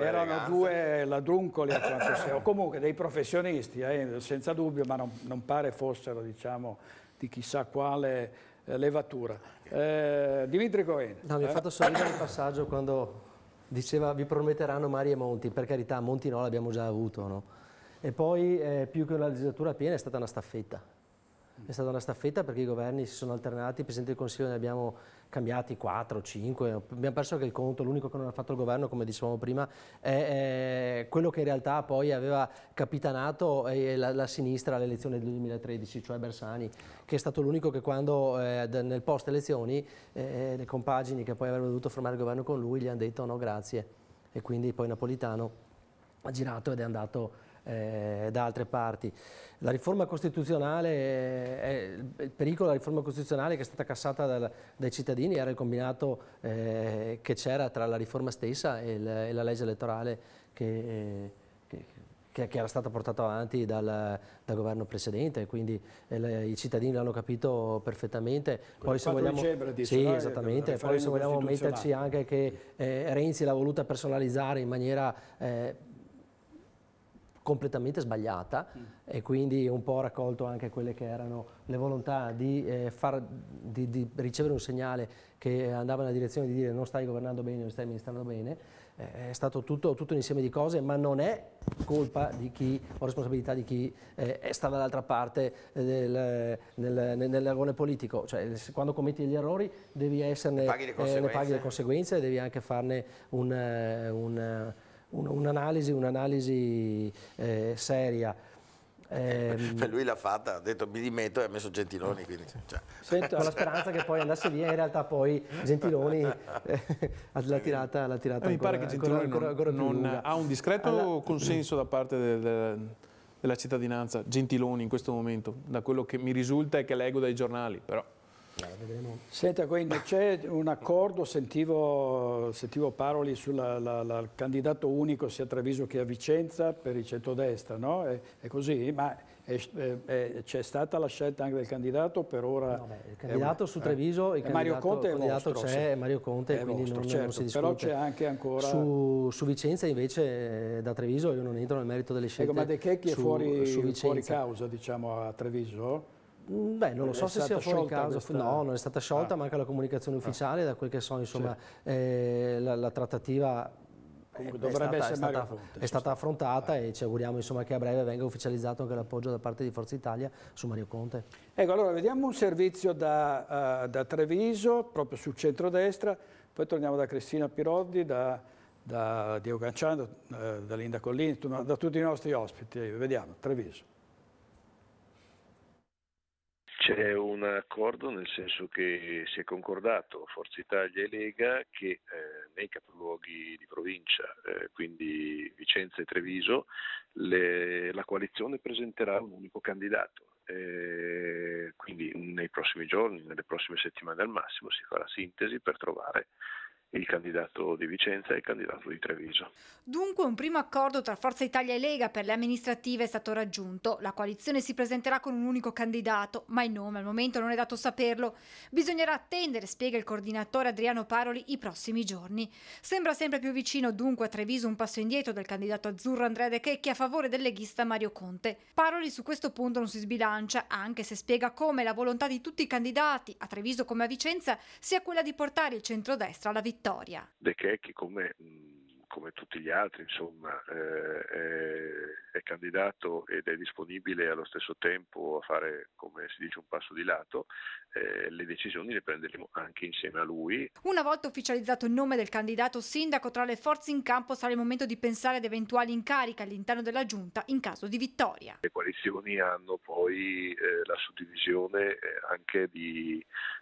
erano due ladruncoli a quanto sia, o comunque dei professionisti, eh, senza dubbio, ma non, non pare fossero diciamo, di chissà quale eh, levatura. Eh, Dimitri Cohen. No, mi ha eh? fatto sorridere il passaggio quando diceva vi prometteranno Mari e Monti, per carità Monti no l'abbiamo già avuto, no? E poi eh, più che una legislatura piena è stata una staffetta è stata una staffetta perché i governi si sono alternati, il Presidente del Consiglio ne abbiamo cambiati 4, 5, abbiamo perso anche il conto, l'unico che non ha fatto il governo, come dicevamo prima, è, quello che in realtà poi aveva capitanato la, la sinistra elezioni del 2013, cioè Bersani, che è stato l'unico che quando eh, nel post elezioni eh, eh, le compagini che poi avrebbero dovuto formare il governo con lui gli hanno detto no grazie e quindi poi Napolitano ha girato ed è andato eh, da altre parti. La riforma costituzionale, eh, è, il pericolo della riforma costituzionale che è stata cassata dal, dai cittadini era il combinato eh, che c'era tra la riforma stessa e, il, e la legge elettorale che, eh, che che, era stata portata avanti dal, dal governo precedente, quindi eh, le, i cittadini l'hanno capito perfettamente. Poi se, vogliamo, dicembre, sì, Poi se vogliamo, metterci anche che eh, Renzi l'ha voluta personalizzare in maniera eh, completamente sbagliata mm. e quindi un po' raccolto anche quelle che erano le volontà di, eh, far, di, di ricevere un segnale che andava nella direzione di dire non stai governando bene, non stai amministrando bene, eh, è stato tutto, tutto, un insieme di cose, ma non è colpa di chi, o responsabilità di chi eh, sta dall'altra parte eh, del, nel, nell'agone politico, cioè quando commetti degli errori devi esserne, ne paghi le eh, conseguenze, e devi anche farne un, eh, un un'analisi, un'analisi eh, seria. Eh, lui l'ha fatta, ha detto mi dimetto e ha messo Gentiloni. Quindi, cioè. Sento, la speranza che poi andasse via, in realtà poi Gentiloni eh, l'ha tirata, l'ha tirata ancora, Mi pare che Gentiloni ancora, ancora, non, non ha un discreto Alla... consenso da parte del, della cittadinanza, Gentiloni in questo momento, da quello che mi risulta e che leggo dai giornali, però. Senta, quindi c'è un accordo, sentivo, sentivo Paroli sul candidato unico sia Treviso che a Vicenza per il centrodestra, no? È, è così? Ma c'è stata la scelta anche del candidato per ora? No, beh, il candidato un, su eh, Treviso, eh, il Mario Conte il candidato c'è, Mario Conte, è quindi vostro, non, certo, non si discute. Però c'è anche ancora... Su, su, Vicenza invece eh, da Treviso io non entro nel merito delle scelte. Ecco, ma De Checchi è fuori, fuori, causa diciamo, a Treviso? Beh, non lo so se sia fuori caso, questa... no, non è stata sciolta, ah. manca la comunicazione ah. ufficiale, ah. da quel che so, insomma, sì. eh, la, la trattativa Comunque, è, stata, è, stata, Conte, è stata, affrontata eh. e ci auguriamo insomma, che a breve venga ufficializzato anche l'appoggio da parte di Forza Italia su Mario Conte. Ecco, allora vediamo un servizio da, uh, da Treviso, proprio sul centro-destra, poi torniamo da Cristina Pirodi, da, da Diego Canciano, uh, eh, da Linda Collini, da tutti i nostri ospiti. Vediamo, Treviso. C'è un accordo nel senso che si è concordato Forza Italia e Lega che eh, nei capoluoghi di provincia, eh, quindi Vicenza e Treviso, le, la coalizione presenterà un unico candidato. Eh, quindi nei prossimi giorni, nelle prossime settimane al massimo, si farà sintesi per trovare il candidato di Vicenza e il candidato di Treviso. Dunque un primo accordo tra Forza Italia e Lega per le amministrative è stato raggiunto. La coalizione si presenterà con un unico candidato, ma il nome al momento non è dato saperlo. Bisognerà attendere, spiega il coordinatore Adriano Paroli, i prossimi giorni. Sembra sempre più vicino dunque a Treviso un passo indietro del candidato azzurro Andrea De Checchi a favore del leghista Mario Conte. Paroli su questo punto non si sbilancia, anche se spiega come la volontà di tutti i candidati, a Treviso come a Vicenza, sia quella di portare il centrodestra alla vittoria. Vittoria. De Checchi come, mm, come, tutti gli altri insomma, eh, è, è, candidato ed è disponibile allo stesso tempo a fare, come si dice, un passo di lato, eh, le decisioni le prenderemo anche insieme a lui. Una volta ufficializzato il nome del candidato sindaco tra le forze in campo sarà il momento di pensare ad eventuali incarichi all'interno della giunta in caso di vittoria. Le coalizioni hanno poi eh, la suddivisione eh, anche di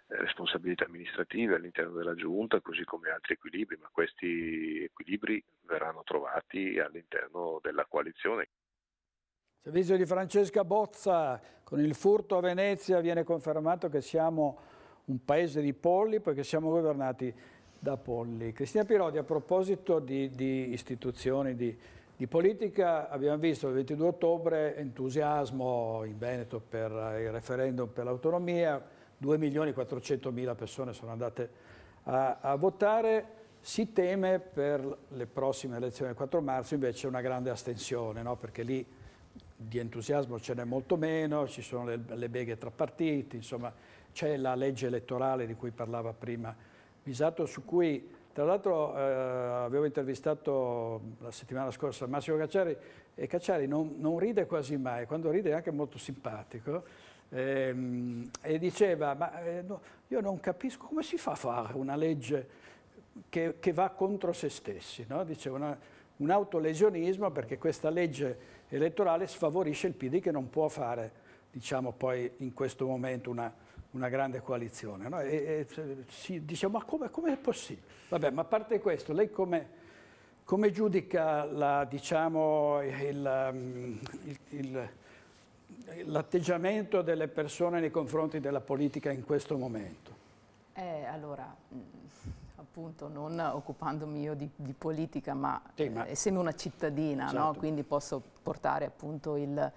eh, responsabilità amministrative all'interno della giunta, così come altri equilibri, ma questi equilibri verranno trovati all'interno della coalizione. Servizio di Francesca Bozza, con il furto a Venezia viene confermato che siamo un paese di polli perché siamo governati da polli. Cristina Pirodi, a proposito di, di istituzioni, di, di, politica, abbiamo visto il 22 ottobre entusiasmo in Veneto per il referendum per l'autonomia, 2 milioni e 400 mila persone sono andate a, a votare, si teme per le prossime elezioni del 4 marzo invece una grande astensione, no? perché lì di entusiasmo ce n'è molto meno, ci sono le, le beghe tra partiti, insomma c'è la legge elettorale di cui parlava prima Misato, su cui tra l'altro eh, avevo intervistato la settimana scorsa Massimo Cacciari e Cacciari non, non ride quasi mai, quando ride è anche molto simpatico Ehm, e, diceva, ma eh, io non capisco come si fa a fare una legge che, che va contro se stessi, no? diceva una, un autolesionismo perché questa legge elettorale sfavorisce il PD che non può fare diciamo poi in questo momento una, una grande coalizione. No? E, e, si, diciamo, ma come, come, è possibile? Vabbè, ma a parte questo, lei come, come giudica la, diciamo, il, il, il l'atteggiamento delle persone nei confronti della politica in questo momento? Eh, allora, mm, appunto, non occupandomi io di, di politica, ma, sì, eh, ma, essendo una cittadina, certo. no? quindi posso portare appunto il,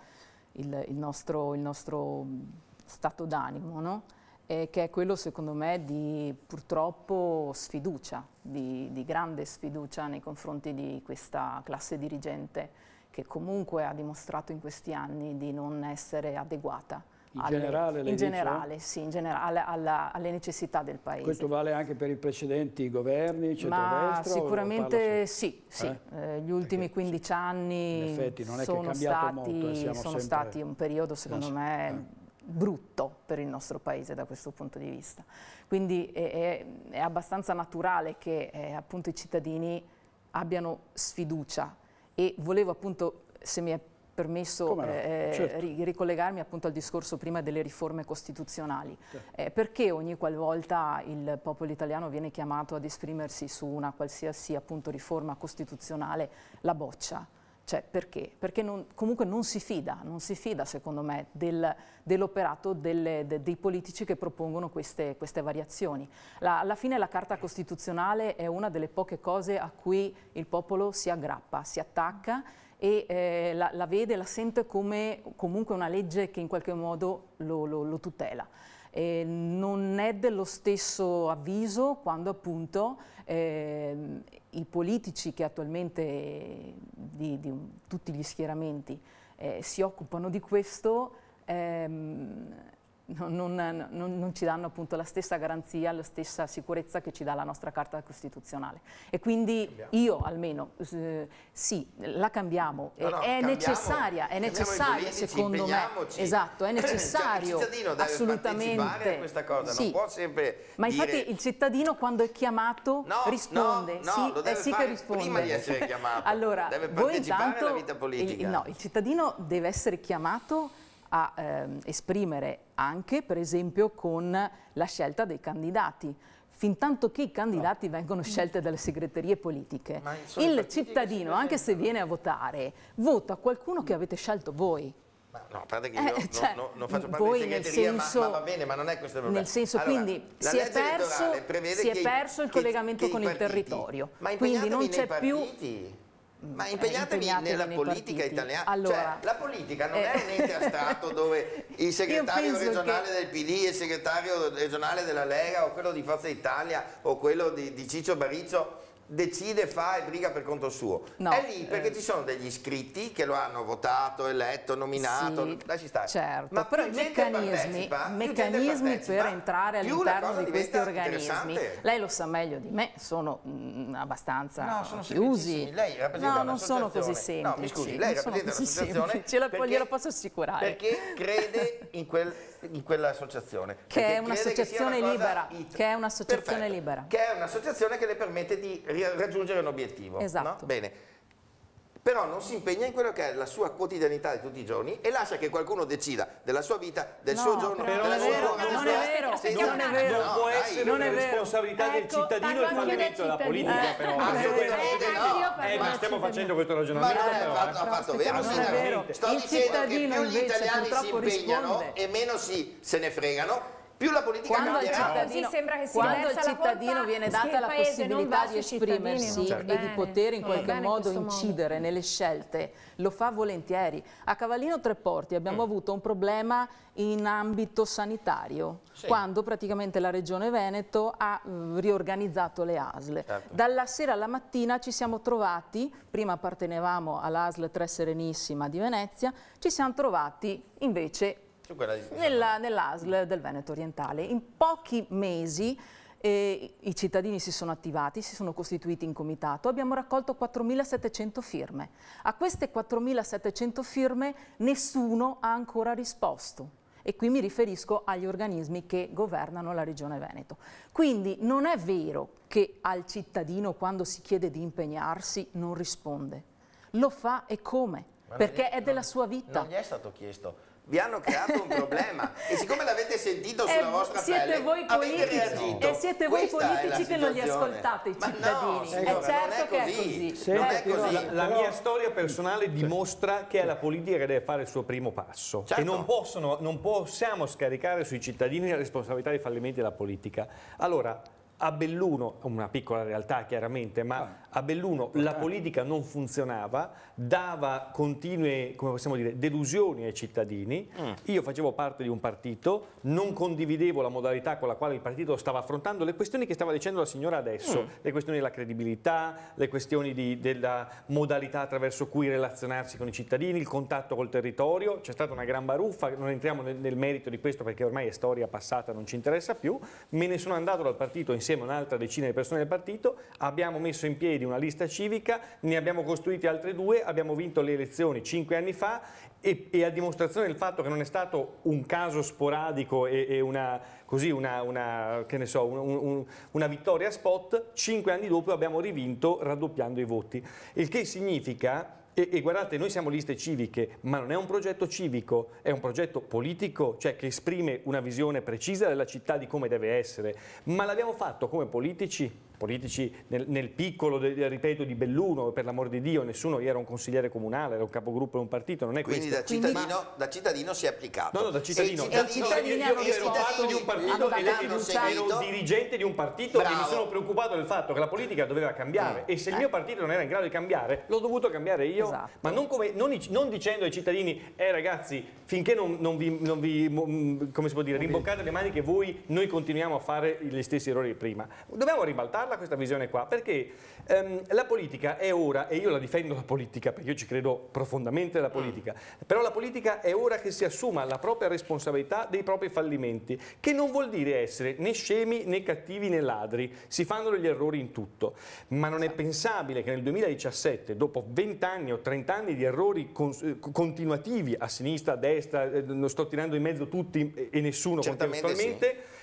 il, il, nostro, il nostro, mm, stato d'animo, no? eh, che è quello secondo me di purtroppo sfiducia, di, di grande sfiducia nei confronti di questa classe dirigente che comunque ha dimostrato in questi anni di non essere adeguata. In alle, generale, in generale sì, in generale alla, alle necessità del Paese. Questo vale anche per i precedenti governi Ma Sicuramente sì, sì. Eh? eh gli ultimi Perché, 15 anni sono, eh, stati, molto, sono sempre... stati, un periodo secondo eh me eh. brutto per il nostro Paese da questo punto di vista. Quindi è, è abbastanza naturale che appunto i cittadini abbiano sfiducia e volevo appunto, se mi è permesso no? eh, eh certo. ricollegarmi appunto al discorso prima delle riforme costituzionali. Certo. Eh, perché ogni qualvolta il popolo italiano viene chiamato ad esprimersi su una qualsiasi appunto riforma costituzionale la boccia? Cioè, perché? Perché non, comunque non si fida, non si fida secondo me del, dell'operato de, dei politici che propongono queste, queste variazioni. La, alla fine la Carta Costituzionale è una delle poche cose a cui il popolo si aggrappa, si attacca e eh, la, la, vede, la sente come comunque una legge che in qualche modo lo, lo, lo tutela. Eh, non è dello stesso avviso quando appunto eh, i politici che attualmente di, di tutti gli schieramenti eh, si occupano di questo ehm, non, non, non, ci danno appunto la stessa garanzia, la stessa sicurezza che ci dà la nostra Carta Costituzionale. E quindi cambiamo. io almeno, eh, sì, la cambiamo, no, no, è, cambiamo, necessaria, è necessaria politici, secondo me. Esatto, è necessario. cioè, il cittadino deve assolutamente. a questa cosa, sì. non può sempre Ma infatti il cittadino quando è chiamato no, risponde, no, sì, è eh, sì che risponde. prima di essere chiamato, allora, deve partecipare intanto, alla vita politica. Il, eh, no, il cittadino deve essere chiamato a ehm, esprimere anche per esempio con la scelta dei candidati fin tanto che i candidati no. vengono scelti dalle segreterie politiche. Il cittadino, anche se viene a votare, vota qualcuno che avete scelto voi. Ma no, a parte che eh, io eh, cioè, non, non faccio parte di segreteria, senso, ma, ma, va bene, ma non è questo il problema. Nel senso, allora, quindi, si è, perso, si è perso, il che, collegamento che con il territorio. Ma quindi non c'è più... Mm, Ma eh, impegnatevi, impegnatevi nella politica partiti. italiana. Cioè, allora, cioè, la politica non eh. è un ente a Stato dove il segretario regionale che... del PD, il segretario regionale della Lega o quello di Forza Italia o quello di, di Ciccio Barizzo decide, fa e briga per conto suo. No, è lì perché eh. ci sono degli iscritti che lo hanno votato, eletto, nominato, sì, lasci stare. Certo, Ma però i meccanismi, meccanismi per entrare all'interno di questi organismi, lei lo sa meglio di me, sono mh, mm, abbastanza no, sono chiusi. Lei no, non sono così semplici. No, mi scusi, lei rappresenta un'associazione... Glielo posso assicurare. Perché crede in quel in quell'associazione. Che è un'associazione libera. Che è un'associazione libera. Che è un'associazione che le permette di raggiungere un obiettivo. Esatto. No? Bene però non si impegna in quello che è la sua quotidianità di tutti i giorni e lascia che qualcuno decida della sua vita, del no, suo giorno, però della sua vero, non, è vero, senza... non, è vero. non può essere non una responsabilità ecco, del cittadino il fallimento della politica, eh, però. Eh, eh, ma stiamo facendo questo ragionamento. Ma non è affatto vero, Sto dicendo che più gli italiani si impegnano e meno se ne fregano più la politica quando cambia. Cittadino, sì, sembra che si quando al cittadino viene data la possibilità di esprimersi certo. e di poter in qualche modo in incidere modo. nelle scelte, lo fa volentieri. A Cavallino Tre Porti abbiamo mm. avuto un problema in ambito sanitario, sì. quando praticamente la Regione Veneto ha mm, riorganizzato le ASL. Certo. Dalla sera alla mattina ci siamo trovati, prima appartenevamo all'ASL 3 Serenissima di Venezia, ci siamo trovati invece nella, nell'ASL del Veneto orientale. In pochi mesi eh, i cittadini si sono attivati, si sono costituiti in comitato, abbiamo raccolto 4.700 firme. A queste 4.700 firme nessuno ha ancora risposto e qui mi riferisco agli organismi che governano la Regione Veneto. Quindi non è vero che al cittadino quando si chiede di impegnarsi non risponde. Lo fa e come? Perché gli, è della non, sua vita. Non gli è stato chiesto vi hanno creato un problema e siccome l'avete sentito sulla e eh, vostra siete pelle voi avete reagito e eh, siete voi Questa politici che non li ascoltate i cittadini no, è certo non è così, che è così, così. La, la, mia storia personale dimostra che è la politica che deve fare il suo primo passo certo. e non, possono, non possiamo scaricare sui cittadini la responsabilità dei fallimenti della politica allora a Belluno, una piccola realtà chiaramente, ma ah. a Belluno la eh. politica non funzionava, dava continue, come possiamo dire, delusioni ai cittadini. Mm. Io facevo parte di un partito, non condividevo la modalità con la quale il partito stava affrontando le questioni che stava dicendo la signora adesso, mm. le questioni della credibilità, le questioni di, della modalità attraverso cui relazionarsi con i cittadini, il contatto col territorio. C'è stata una gran baruffa, non entriamo nel, nel merito di questo perché ormai è storia passata, non ci interessa più. Me ne sono andato dal partito in insieme a un'altra decina di persone del partito, abbiamo messo in piedi una lista civica, ne abbiamo costruite altre due, abbiamo vinto le elezioni cinque anni fa e, e, a dimostrazione del fatto che non è stato un caso sporadico e, e una, così una, una, so, un, un, una, vittoria spot, cinque anni dopo abbiamo rivinto raddoppiando i voti. Il che significa e, e, guardate, noi siamo liste civiche, ma non è un progetto civico, è un progetto politico, cioè che esprime una visione precisa della città di come deve essere. Ma l'abbiamo fatto come politici? politici nel, nel piccolo, de, ripeto, di Belluno, per l'amor di Dio, nessuno era un consigliere comunale, era un capogruppo di un partito, non è Quindi questo. Da cittadino, Quindi da cittadino si è applicato. No, no, da cittadino. da cittadino io, io ero parte di un partito e ero, ero dirigente di un partito Bravo. e mi sono preoccupato del fatto che la politica doveva cambiare eh. e se il eh. mio partito non era in grado di cambiare, l'ho dovuto cambiare io, esatto. ma non, come, non, non, dicendo ai cittadini, eh ragazzi, finché non, non vi, non vi mm, come si può dire, rimboccate le maniche voi, noi continuiamo a fare gli stessi errori di prima. Dobbiamo ribaltare farla questa visione qua? Perché ehm, la politica è ora, e io la difendo la politica perché io ci credo profondamente alla politica, però la politica è ora che si assuma la propria responsabilità dei propri fallimenti, che non vuol dire essere né scemi né cattivi né ladri, si fanno degli errori in tutto, ma non è esatto. pensabile che nel 2017, dopo 20 anni o 30 anni di errori eh, continuativi a sinistra, a destra, eh, sto tirando in mezzo tutti e nessuno, Certamente sì.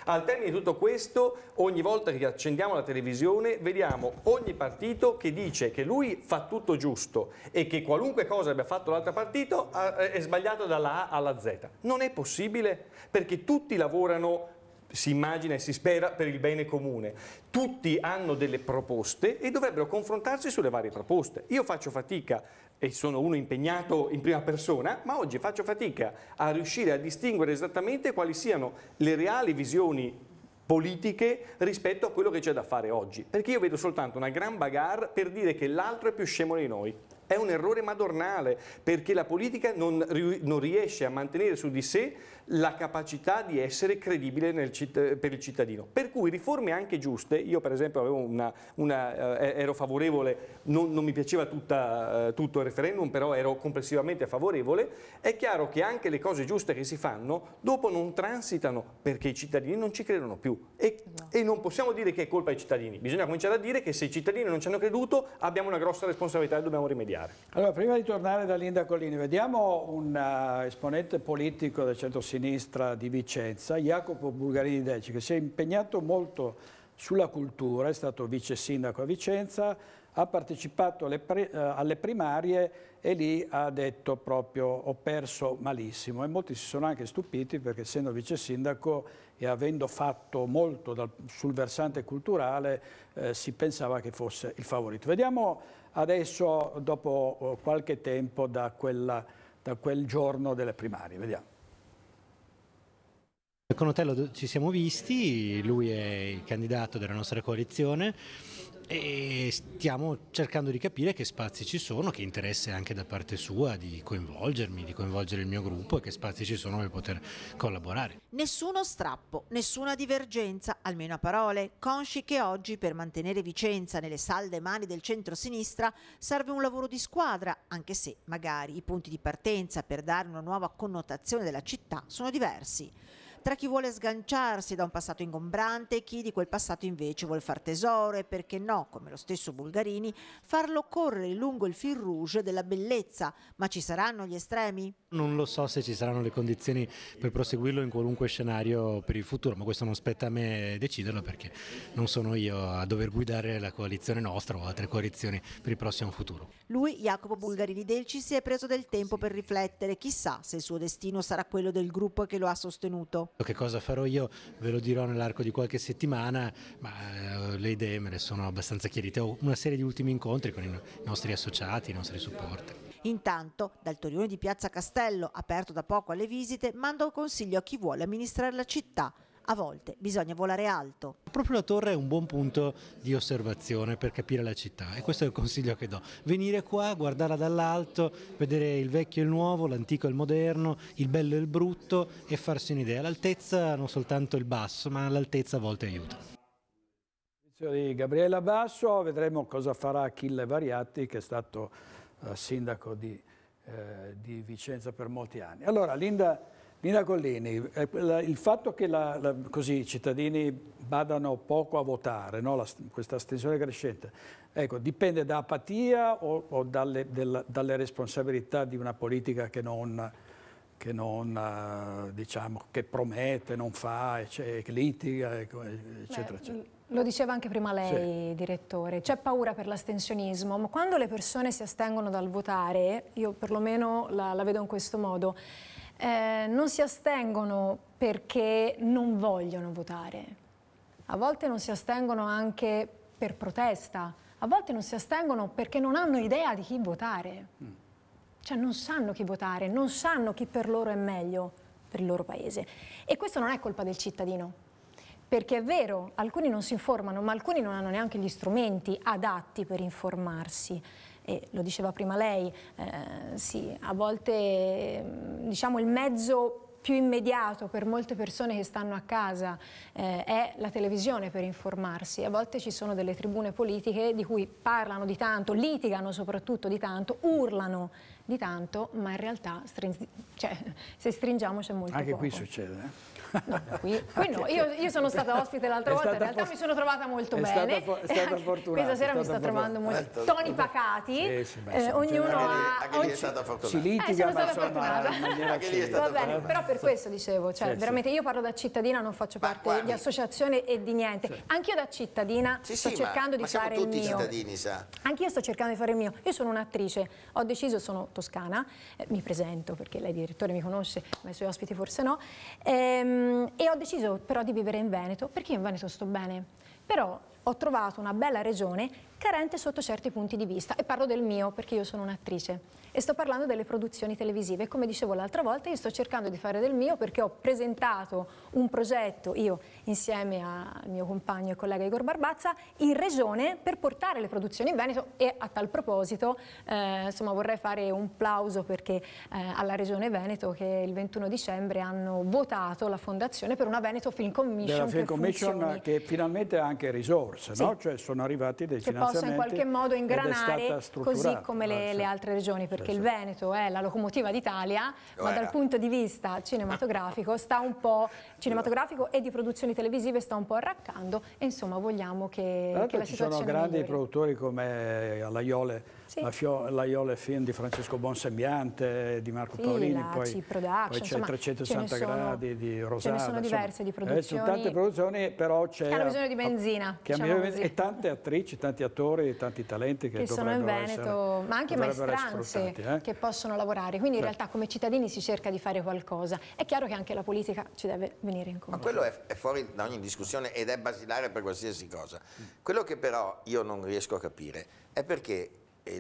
Al termine di tutto questo, ogni volta che accendiamo la televisione, vediamo ogni partito che dice che lui fa tutto giusto e che qualunque cosa abbia fatto l'altro partito eh, è sbagliato dalla A alla Z. Non è possibile, perché tutti lavorano si immagina e si spera per il bene comune. Tutti hanno delle proposte e dovrebbero confrontarsi sulle varie proposte. Io faccio fatica e sono uno impegnato in prima persona, ma oggi faccio fatica a riuscire a distinguere esattamente quali siano le reali visioni politiche rispetto a quello che c'è da fare oggi. Perché io vedo soltanto una gran bagarre per dire che l'altro è più scemo di noi. È un errore madornale perché la politica non, non riesce a mantenere su di sé la capacità di essere credibile per il cittadino. Per cui riforme anche giuste, io per esempio una, una, eh, ero favorevole, non, non mi piaceva tutta, eh, tutto il referendum, però ero complessivamente favorevole, è chiaro che anche le cose giuste che si fanno dopo non transitano perché i cittadini non ci credono più e, no. e non possiamo dire che è colpa dei cittadini, bisogna cominciare a dire che se i cittadini non ci hanno creduto abbiamo una grossa responsabilità e dobbiamo rimediare. Allora prima di tornare da Linda Collini, vediamo un eh, esponente politico del centro-sinistra sinistra di Vicenza, Jacopo Bulgarini Deci, che si è impegnato molto sulla cultura, è stato vice sindaco a Vicenza, ha partecipato alle, pre, eh, alle, primarie e lì ha detto proprio ho perso malissimo e molti si sono anche stupiti perché essendo vice sindaco e avendo fatto molto dal, sul versante culturale eh, si pensava che fosse il favorito. Vediamo adesso dopo eh, qualche tempo da, quella, da quel giorno delle primarie, vediamo. Con Otello ci siamo visti, lui è il candidato della nostra coalizione e stiamo cercando di capire che spazi ci sono, che interesse anche da parte sua di coinvolgermi, di coinvolgere il mio gruppo e che spazi ci sono per poter collaborare. Nessuno strappo, nessuna divergenza, almeno a parole, consci che oggi per mantenere Vicenza nelle salde mani del centro-sinistra serve un lavoro di squadra, anche se magari i punti di partenza per dare una nuova connotazione della città sono diversi tra chi vuole sganciarsi da un passato ingombrante e chi di quel passato invece vuole far tesoro e perché no, come lo stesso Bulgarini, farlo correre lungo il fil rouge della bellezza. Ma ci saranno gli estremi? Non lo so se ci saranno le condizioni per proseguirlo in qualunque scenario per il futuro, ma questo non spetta a me deciderlo perché non sono io a dover guidare la coalizione nostra o altre coalizioni per il prossimo futuro. Lui, Jacopo Bulgarini Delci, si è preso del tempo per riflettere, chissà se il suo destino sarà quello del gruppo che lo ha sostenuto. Certo che cosa farò io ve lo dirò nell'arco di qualche settimana, ma eh, le idee me le sono abbastanza chiarite. Ho una serie di ultimi incontri con i nostri associati, i nostri supporti. Intanto, dal torrione di Piazza Castello, aperto da poco alle visite, manda un consiglio a chi vuole amministrare la città a volte bisogna volare alto. Proprio la torre è un buon punto di osservazione per capire la città e questo è il consiglio che do. Venire qua, guardarla dall'alto, vedere il vecchio e il nuovo, l'antico e il moderno, il bello e il brutto e farsi un'idea. L'altezza non soltanto il basso, ma l'altezza a volte aiuta di Gabriella Basso, vedremo cosa farà Achille Variatti che è stato eh, sindaco di, eh, di Vicenza per molti anni. Allora, Linda Nina Collini, eh, il fatto che la, la, così, i cittadini vadano poco a votare, no? la, questa astensione crescente, ecco, dipende da apatia o, o dalle, del, dalle, responsabilità di una politica che non, che non eh, diciamo, che promette, non fa, ecc, litiga, ecco, eh, eccetera, eccetera. Lo diceva anche prima lei, sì. direttore, c'è paura per l'astensionismo, ma quando le persone si astengono dal votare, io perlomeno la, la vedo in questo modo, eh, non si astengono perché non vogliono votare, a volte non si astengono anche per protesta, a volte non si astengono perché non hanno idea di chi votare. Mm. Cioè non sanno chi votare, non sanno chi per loro è meglio per il loro paese. E questo non è colpa del cittadino, perché è vero, alcuni non si informano, ma alcuni non hanno neanche gli strumenti adatti per informarsi e lo diceva prima lei, eh, sì, a volte mm, diciamo il mezzo più immediato per molte persone che stanno a casa eh, è la televisione per informarsi. A volte ci sono delle tribune politiche di cui parlano di tanto, litigano soprattutto di tanto, urlano di tanto, ma in realtà stringi, cioè, se stringiamo c'è molto Anche poco. qui succede, eh? No, qui, qui ah, no. Io, io, sono stata ospite l'altra volta, in realtà mi sono trovata molto bene. Questa sera mi sto trovando molto bene. Toni pacati, sì, sì, beh, eh, ognuno ha... Anche lì è stata fortunata. Si eh, litiga, eh, sono stata fortunata. Anche lì è stata Va bene, però per questo dicevo, cioè, sì, veramente io parlo da cittadina, non faccio parte di associazione e di niente. Anchio da cittadina sto cercando di fare il mio. tutti cittadini, sa. Anch'io sto cercando di fare il mio. Io sono un'attrice, ho deciso, sono toscana, eh, mi presento perché lei direttore mi conosce, ma i suoi ospiti forse no. Ehm, Ehm, e, ho deciso però di vivere in Veneto, perché io in Veneto sto bene. Però ho trovato una bella regione carente sotto certi punti di vista. E parlo del mio, perché io sono un'attrice e sto parlando delle produzioni televisive. Come dicevo l'altra volta, io sto cercando di fare del mio perché ho presentato un progetto, io insieme al mio compagno e collega Igor Barbazza, in regione per portare le produzioni in Veneto e a tal proposito eh, insomma, vorrei fare un plauso perché eh, alla regione Veneto che il 21 dicembre hanno votato la fondazione per una Veneto Film Commission. Della Film Commission che finalmente ha anche risorse, sì. no? cioè sono arrivati dei finanziamenti possa in qualche modo ingranare così come le, le, altre regioni, perché il Veneto è la locomotiva d'Italia, ma dal punto di vista cinematografico sta un po' cinematografico e di produzioni televisive sta un po' arraccando e insomma vogliamo che, che la situazione ci sono grandi migliori. produttori come eh, alla Iole sì. la, Fio, la Iola e di Francesco Bonsembiante, di Marco sì, Paolini, poi, poi c'è 360 gradi di Rosario. Ce ne sono diverse di eh, produzioni. Eh, sono tante produzioni, però c'è... Che hanno bisogno di benzina. Diciamo e tante attrici, tanti attori, tanti talenti che, che sono in Veneto, essere, ma anche maestranze eh? che possono lavorare. Quindi in certo. realtà come cittadini si cerca di fare qualcosa. È chiaro che anche la politica ci deve venire incontro. Ma quello è, è fuori da ogni discussione ed è basilare per qualsiasi cosa. Quello che però io non riesco a capire è perché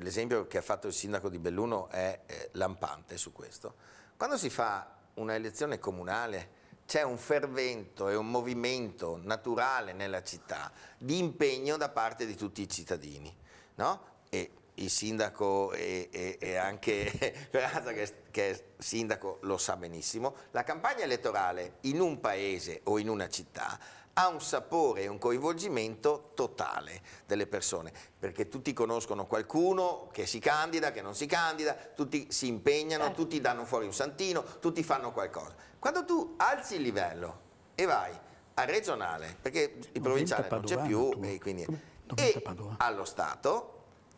l'esempio che ha fatto il sindaco di Belluno è eh, lampante su questo, quando si fa una elezione comunale c'è un fervento e un movimento naturale nella città di impegno da parte di tutti i cittadini, no? E il sindaco e, e, e anche Corazza che, che è sindaco lo sa benissimo, la campagna elettorale in un paese o in una città ha un sapore e un coinvolgimento totale delle persone, perché tutti conoscono qualcuno che si candida, che non si candida, tutti si impegnano, certo. tutti danno fuori un santino, tutti fanno qualcosa. Quando tu alzi il livello e vai a regionale, perché il provinciale non c'è più, tu. e, quindi, e allo Stato,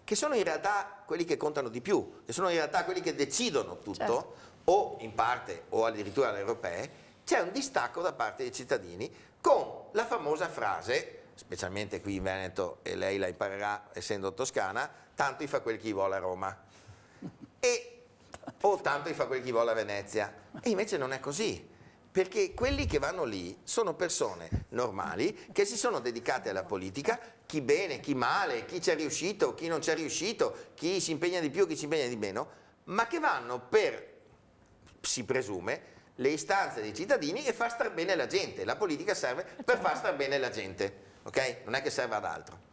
che sono in realtà quelli che contano di più, che sono in realtà quelli che decidono tutto, certo. o in parte o addirittura alle europee, c'è un distacco da parte dei cittadini con la famosa frase, specialmente qui in Veneto e lei la imparerà essendo toscana, tanto i fa quel chi vuole a Roma. E, o oh, tanto i fa quel chi vuole a Venezia. E invece non è così perché quelli che vanno lì sono persone normali che si sono dedicate alla politica, chi bene, chi male, chi ci è riuscito, chi non ci è riuscito, chi si impegna di più, chi si impegna di meno, ma che vanno per, si presume, le istanze dei cittadini e far star bene la gente. La politica serve eh, per far certo. star bene la gente, ok? Non è che serve ad altro.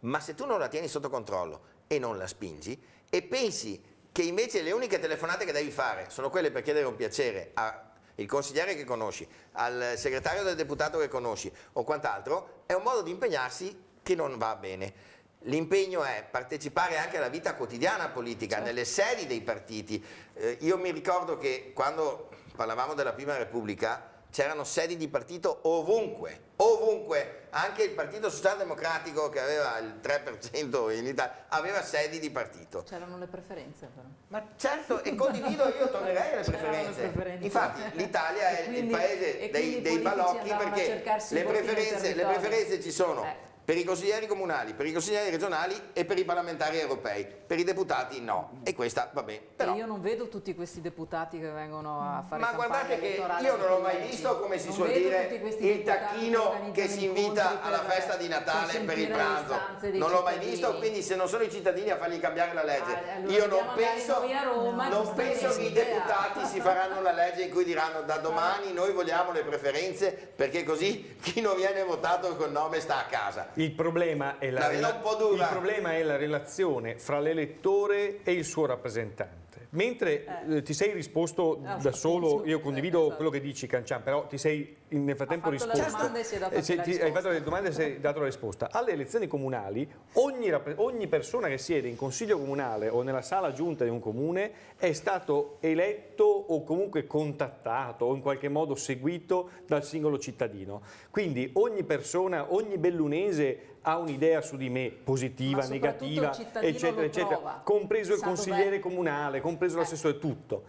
Ma se tu non la tieni sotto controllo e non la spingi e pensi che invece le uniche telefonate che devi fare sono quelle per chiedere un piacere al consigliere che conosci, al segretario del deputato che conosci o quant'altro, è un modo di impegnarsi che non va bene. L'impegno è partecipare anche alla vita quotidiana politica, certo. nelle sedi dei partiti. Eh, io mi ricordo che quando parlavamo della Prima Repubblica c'erano sedi di partito ovunque, ovunque, anche il Partito Socialdemocratico che aveva il 3% in Italia, aveva sedi di partito. C'erano le preferenze però. Ma certo, e condivido, io tornerei alle preferenze. preferenze. Infatti l'Italia è quindi, il paese dei, dei balocchi perché le preferenze, le preferenze, ci sono. Eh per i consiglieri comunali, per i consiglieri regionali e per i parlamentari europei, per i deputati no. E questa va bene. Però... E io non vedo tutti questi deputati che vengono a fare Ma guardate che io non ho mai visto come si non suol dire il tacchino che si invita alla festa di Natale per il pranzo. Non l'ho mai visto, quindi se non sono i cittadini a fargli cambiare la legge. Ah, allora io non penso, Roma, non penso che i eh. deputati si faranno la legge in cui diranno da domani noi vogliamo le preferenze perché così chi non viene votato col nome sta a casa. Il problema, è la, la il problema è la relazione fra l'elettore e il suo rappresentante. Mentre eh. eh. ti sei risposto ah, da solo, io condivido esatto. quello che dici Cancian, però ti sei nel frattempo risposto. Eh, hai fatto delle domande e sei dato la risposta. Alle elezioni comunali ogni, ogni persona che siede in consiglio comunale o nella sala giunta di un comune è stato eletto o comunque contattato o in qualche modo seguito dal singolo cittadino. Quindi ogni persona, ogni bellunese ha un'idea su di me positiva, negativa, eccetera, eccetera, prova. compreso il consigliere bene. comunale, compreso l'assessore, eh. tutto.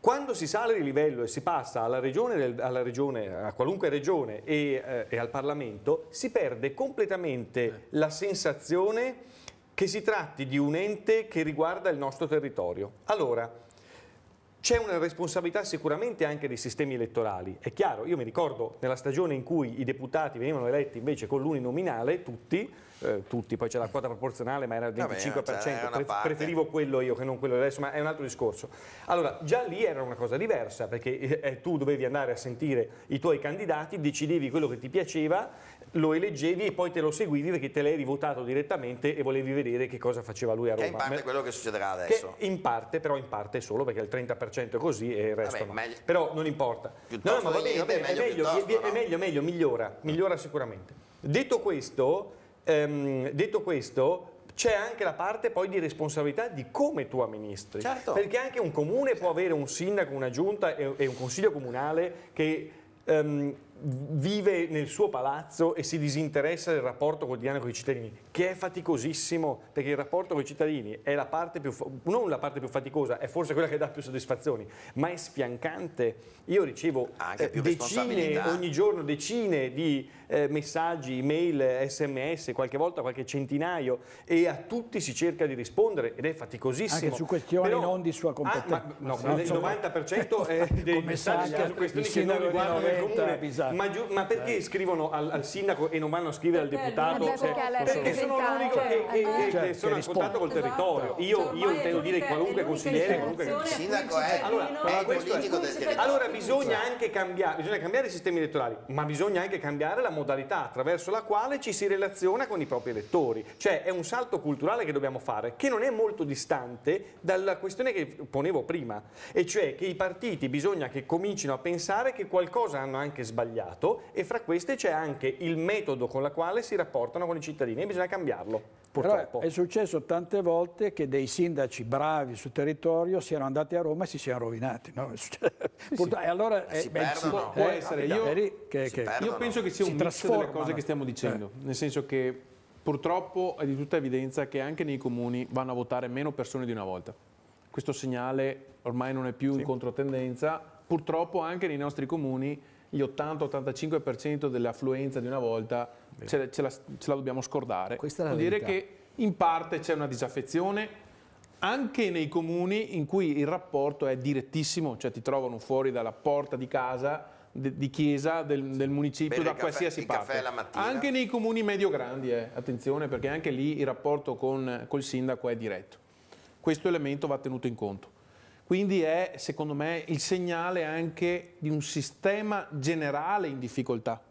Quando si sale di livello e si passa alla regione, alla regione a qualunque regione e, eh, e, al Parlamento, si perde completamente eh. la sensazione che si tratti di un ente che riguarda il nostro territorio. Allora, c'è una responsabilità sicuramente anche dei sistemi elettorali, è chiaro, io mi ricordo nella stagione in cui i deputati venivano eletti invece con l'uninominale, tutti, eh, tutti, poi c'è la quota proporzionale ma era il 25%, Vabbè, cioè, preferivo quello io che non quello adesso, ma è un altro discorso. Allora, già lì era una cosa diversa perché eh, tu dovevi andare a sentire i tuoi candidati, decidevi quello che ti piaceva lo eleggevi e poi te lo seguivi perché te l'hai votato direttamente e volevi vedere che cosa faceva lui a Roma. Che in parte è quello che succederà adesso. Che in parte, però in parte solo perché il 30% è così e il resto Vabbè, Meglio, però non importa. No, no, va bene, va bene, è meglio, è meglio, no? è meglio, meglio migliora, migliora sicuramente. Detto questo, ehm, detto questo c'è anche la parte poi di responsabilità di come tu amministri. Certo. Perché anche un comune può avere un sindaco, una giunta e, e un consiglio comunale che... Ehm, vive nel suo palazzo e si disinteressa del rapporto quotidiano con i cittadini, che è faticosissimo, perché il rapporto con i cittadini è la parte più, non la parte più faticosa, è forse quella che dà più soddisfazioni, ma è sfiancante. Io ricevo eh, decine, ogni giorno decine di eh, messaggi, email, sms, qualche volta qualche centinaio e a tutti si cerca di rispondere ed è faticosissimo. Anche su questioni Però, non di sua competenza. Ah, ma, no, no, il 90% è dei messaggi su questioni che non riguardano il comune. Ma, giu, ma, perché eh. scrivono al, al, sindaco e non vanno a scrivere perché al deputato? Cioè, perché sono l'unico cioè, che, che, cioè, che sono a contatto col esatto. territorio. Io, cioè, io intendo dire qualunque consigliere, qualunque... Il sindaco è allora, politico del territorio. Allora bisogna anche cambiare, bisogna cambiare i sistemi elettorali, ma bisogna anche cambiare la modalità modalità attraverso la quale ci si relaziona con i propri elettori. Cioè è un salto culturale che dobbiamo fare, che non è molto distante dalla questione che ponevo prima, e cioè che i partiti bisogna che comincino a pensare che qualcosa hanno anche sbagliato e fra queste c'è anche il metodo con la quale si rapportano con i cittadini e bisogna cambiarlo. Purtroppo. Però è successo tante volte che dei sindaci bravi sul territorio siano andati a Roma e si siano rovinati. No? Cioè, sì, Purtro- sì. E allora è, si perdono, può, eh, essere. Io, che, che io, penso che sia un mix delle cose che stiamo eh. dicendo, eh. nel senso che purtroppo è di tutta evidenza che anche nei comuni vanno a votare meno persone di una volta. Questo segnale ormai non è più sì. in controtendenza, purtroppo anche nei nostri comuni gli 80-85% dell'affluenza di una volta ce la, ce la, ce la dobbiamo scordare. Questa Vuol dire che in parte c'è una disaffezione anche nei comuni in cui il rapporto è direttissimo, cioè ti trovano fuori dalla porta di casa di chiesa del, del municipio Bene, da caffè, qualsiasi parte anche nei comuni medio grandi eh, attenzione perché anche lì il rapporto con col sindaco è diretto questo elemento va tenuto in conto quindi è secondo me il segnale anche di un sistema generale in difficoltà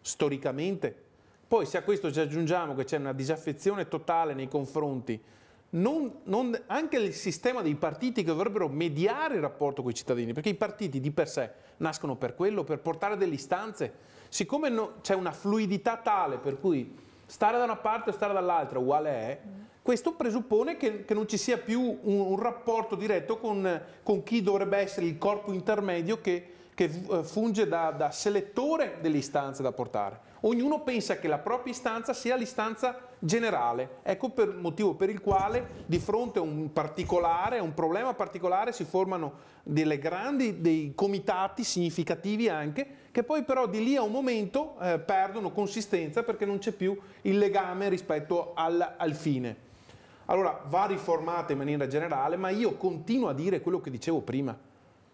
storicamente poi se a questo ci aggiungiamo che c'è una disaffezione totale nei confronti non, non, anche il sistema dei partiti che dovrebbero mediare il rapporto con i cittadini, perché i partiti di per sé nascono per quello, per portare delle istanze. Siccome no, c'è una fluidità tale per cui stare da una parte o stare dall'altra uguale è, questo presuppone che, che non ci sia più un, un rapporto diretto con, con, chi dovrebbe essere il corpo intermedio che, che eh, funge da, da selettore delle istanze da portare ognuno pensa che la propria istanza sia l'istanza generale. Ecco il motivo per il quale di fronte a un particolare, a un problema particolare, si formano delle grandi, dei comitati significativi anche, che poi però di lì a un momento eh, perdono consistenza perché non c'è più il legame rispetto al, al fine. Allora va riformata in maniera generale, ma io continuo a dire quello che dicevo prima.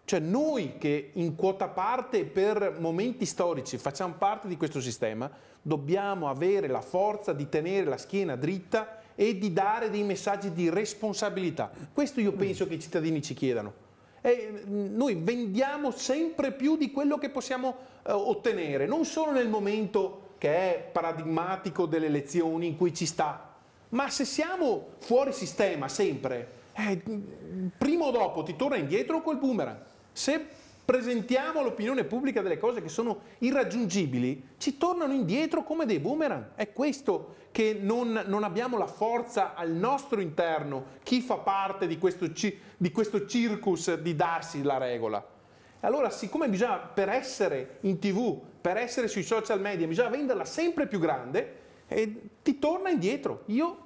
Cioè noi che in quota parte per momenti storici facciamo parte di questo sistema, dobbiamo avere la forza di tenere la schiena dritta e di dare dei messaggi di responsabilità. Questo io penso che i cittadini ci chiedano. E noi vendiamo sempre più di quello che possiamo eh, ottenere, non solo nel momento che è paradigmatico delle elezioni in cui ci sta, ma se siamo fuori sistema sempre, eh, prima o dopo ti torna indietro col boomerang. Se presentiamo all'opinione pubblica delle cose che sono irraggiungibili, ci tornano indietro come dei boomerang. È questo che non, non abbiamo la forza al nostro interno, chi fa parte di questo, di questo circus di darsi la regola. Allora, siccome bisogna, per essere in tv, per essere sui social media, bisogna venderla sempre più grande, e ti torna indietro. Io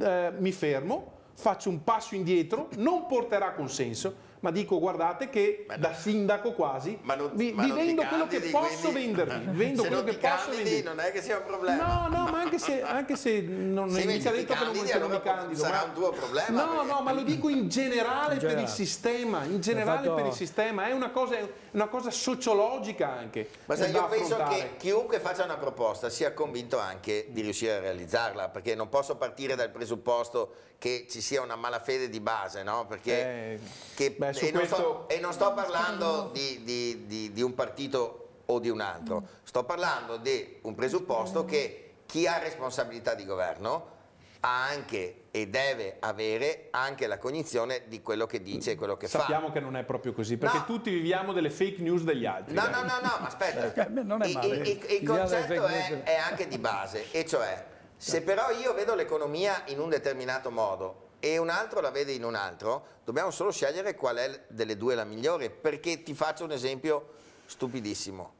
eh, mi fermo, faccio un passo indietro, non porterà consenso, ma dico guardate che ma da sindaco quasi ma non, vi, ma vi vendo quello che posso quindi... vendervi, vendo se quello che posso vendervi. Non è che sia un problema. No, no, ma anche se, anche se non è mica detto che non, allora mi candido. Sarà ma... un tuo problema. No, perché... no, ma lo dico in generale, in generale. per il sistema, in generale fatto... per il sistema, è una cosa, una cosa sociologica anche. Ma sai, io penso che chiunque faccia una proposta sia convinto anche di riuscire a realizzarla, perché non posso partire dal presupposto che ci sia una malafede di base, no? Perché eh, che beh, Beh, e, non sto, e, non sto, parlando di, di, di, di un partito o di un altro, sto parlando di un presupposto mm. che chi ha responsabilità di governo ha anche e deve avere anche la cognizione di quello che dice e quello che Sappiamo fa. Sappiamo che non è proprio così, perché no. tutti viviamo delle fake news degli altri. No, no, no, no, ma aspetta, eh, non è male. il, il, il, il concetto è, è anche di base, e cioè se certo. però io vedo l'economia in un determinato modo e un altro la vede in un altro, dobbiamo solo scegliere qual è delle due la migliore, perché ti faccio un esempio stupidissimo,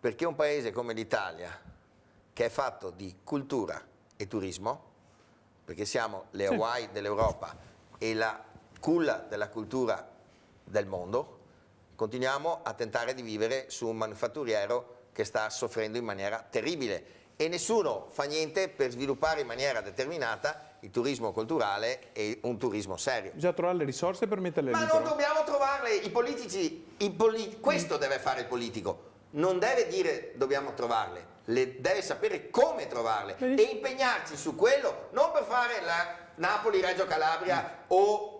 perché un paese come l'Italia, che è fatto di cultura e turismo, perché siamo le Hawaii dell'Europa e la culla della cultura del mondo, continuiamo a tentare di vivere su un manufatturiero che sta soffrendo in maniera terribile e nessuno fa niente per sviluppare in maniera determinata il turismo culturale e un turismo serio. Bisogna trovare le risorse per metterle lì. Ma non dobbiamo trovarle, i politici, i politi questo deve fare il politico, non deve dire dobbiamo trovarle, le, deve sapere come trovarle Benissimo. e impegnarci su quello, non per fare la Napoli-Reggio Calabria mm. o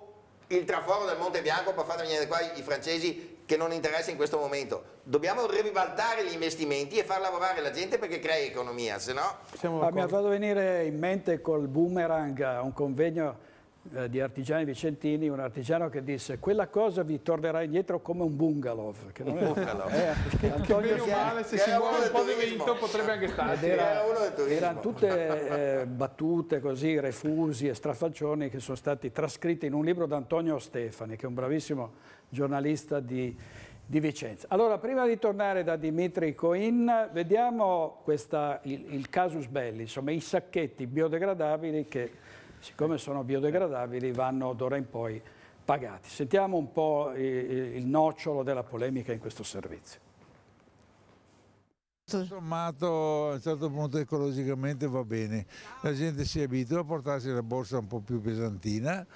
il traforo del Monte Bianco per fare venire qua i francesi che non interessa in questo momento. Dobbiamo ribaltare gli investimenti e far lavorare la gente perché crea economia, se no... Ah, mi ha fatto venire in mente col boomerang un convegno eh, di artigiani vicentini, un artigiano che disse quella cosa vi tornerà indietro come un bungalow. Che non un bungalow. È, eh, Antonio che male, se si muove un po' di vento potrebbe anche starci. Era, erano tutte eh, battute così, refusi e strafaccioni che sono stati trascritti in un libro da Antonio Stefani, che è un bravissimo giornalista di, di Vicenza. Allora, prima di tornare da Dimitri Coin, vediamo questa, il, il casus belli, insomma i sacchetti biodegradabili che siccome sono biodegradabili vanno d'ora in poi pagati. Sentiamo un po' il nocciolo della polemica in questo servizio. Tutto sommato a un certo punto ecologicamente va bene, la gente si abitua a portarsi la borsa un po' più pesantina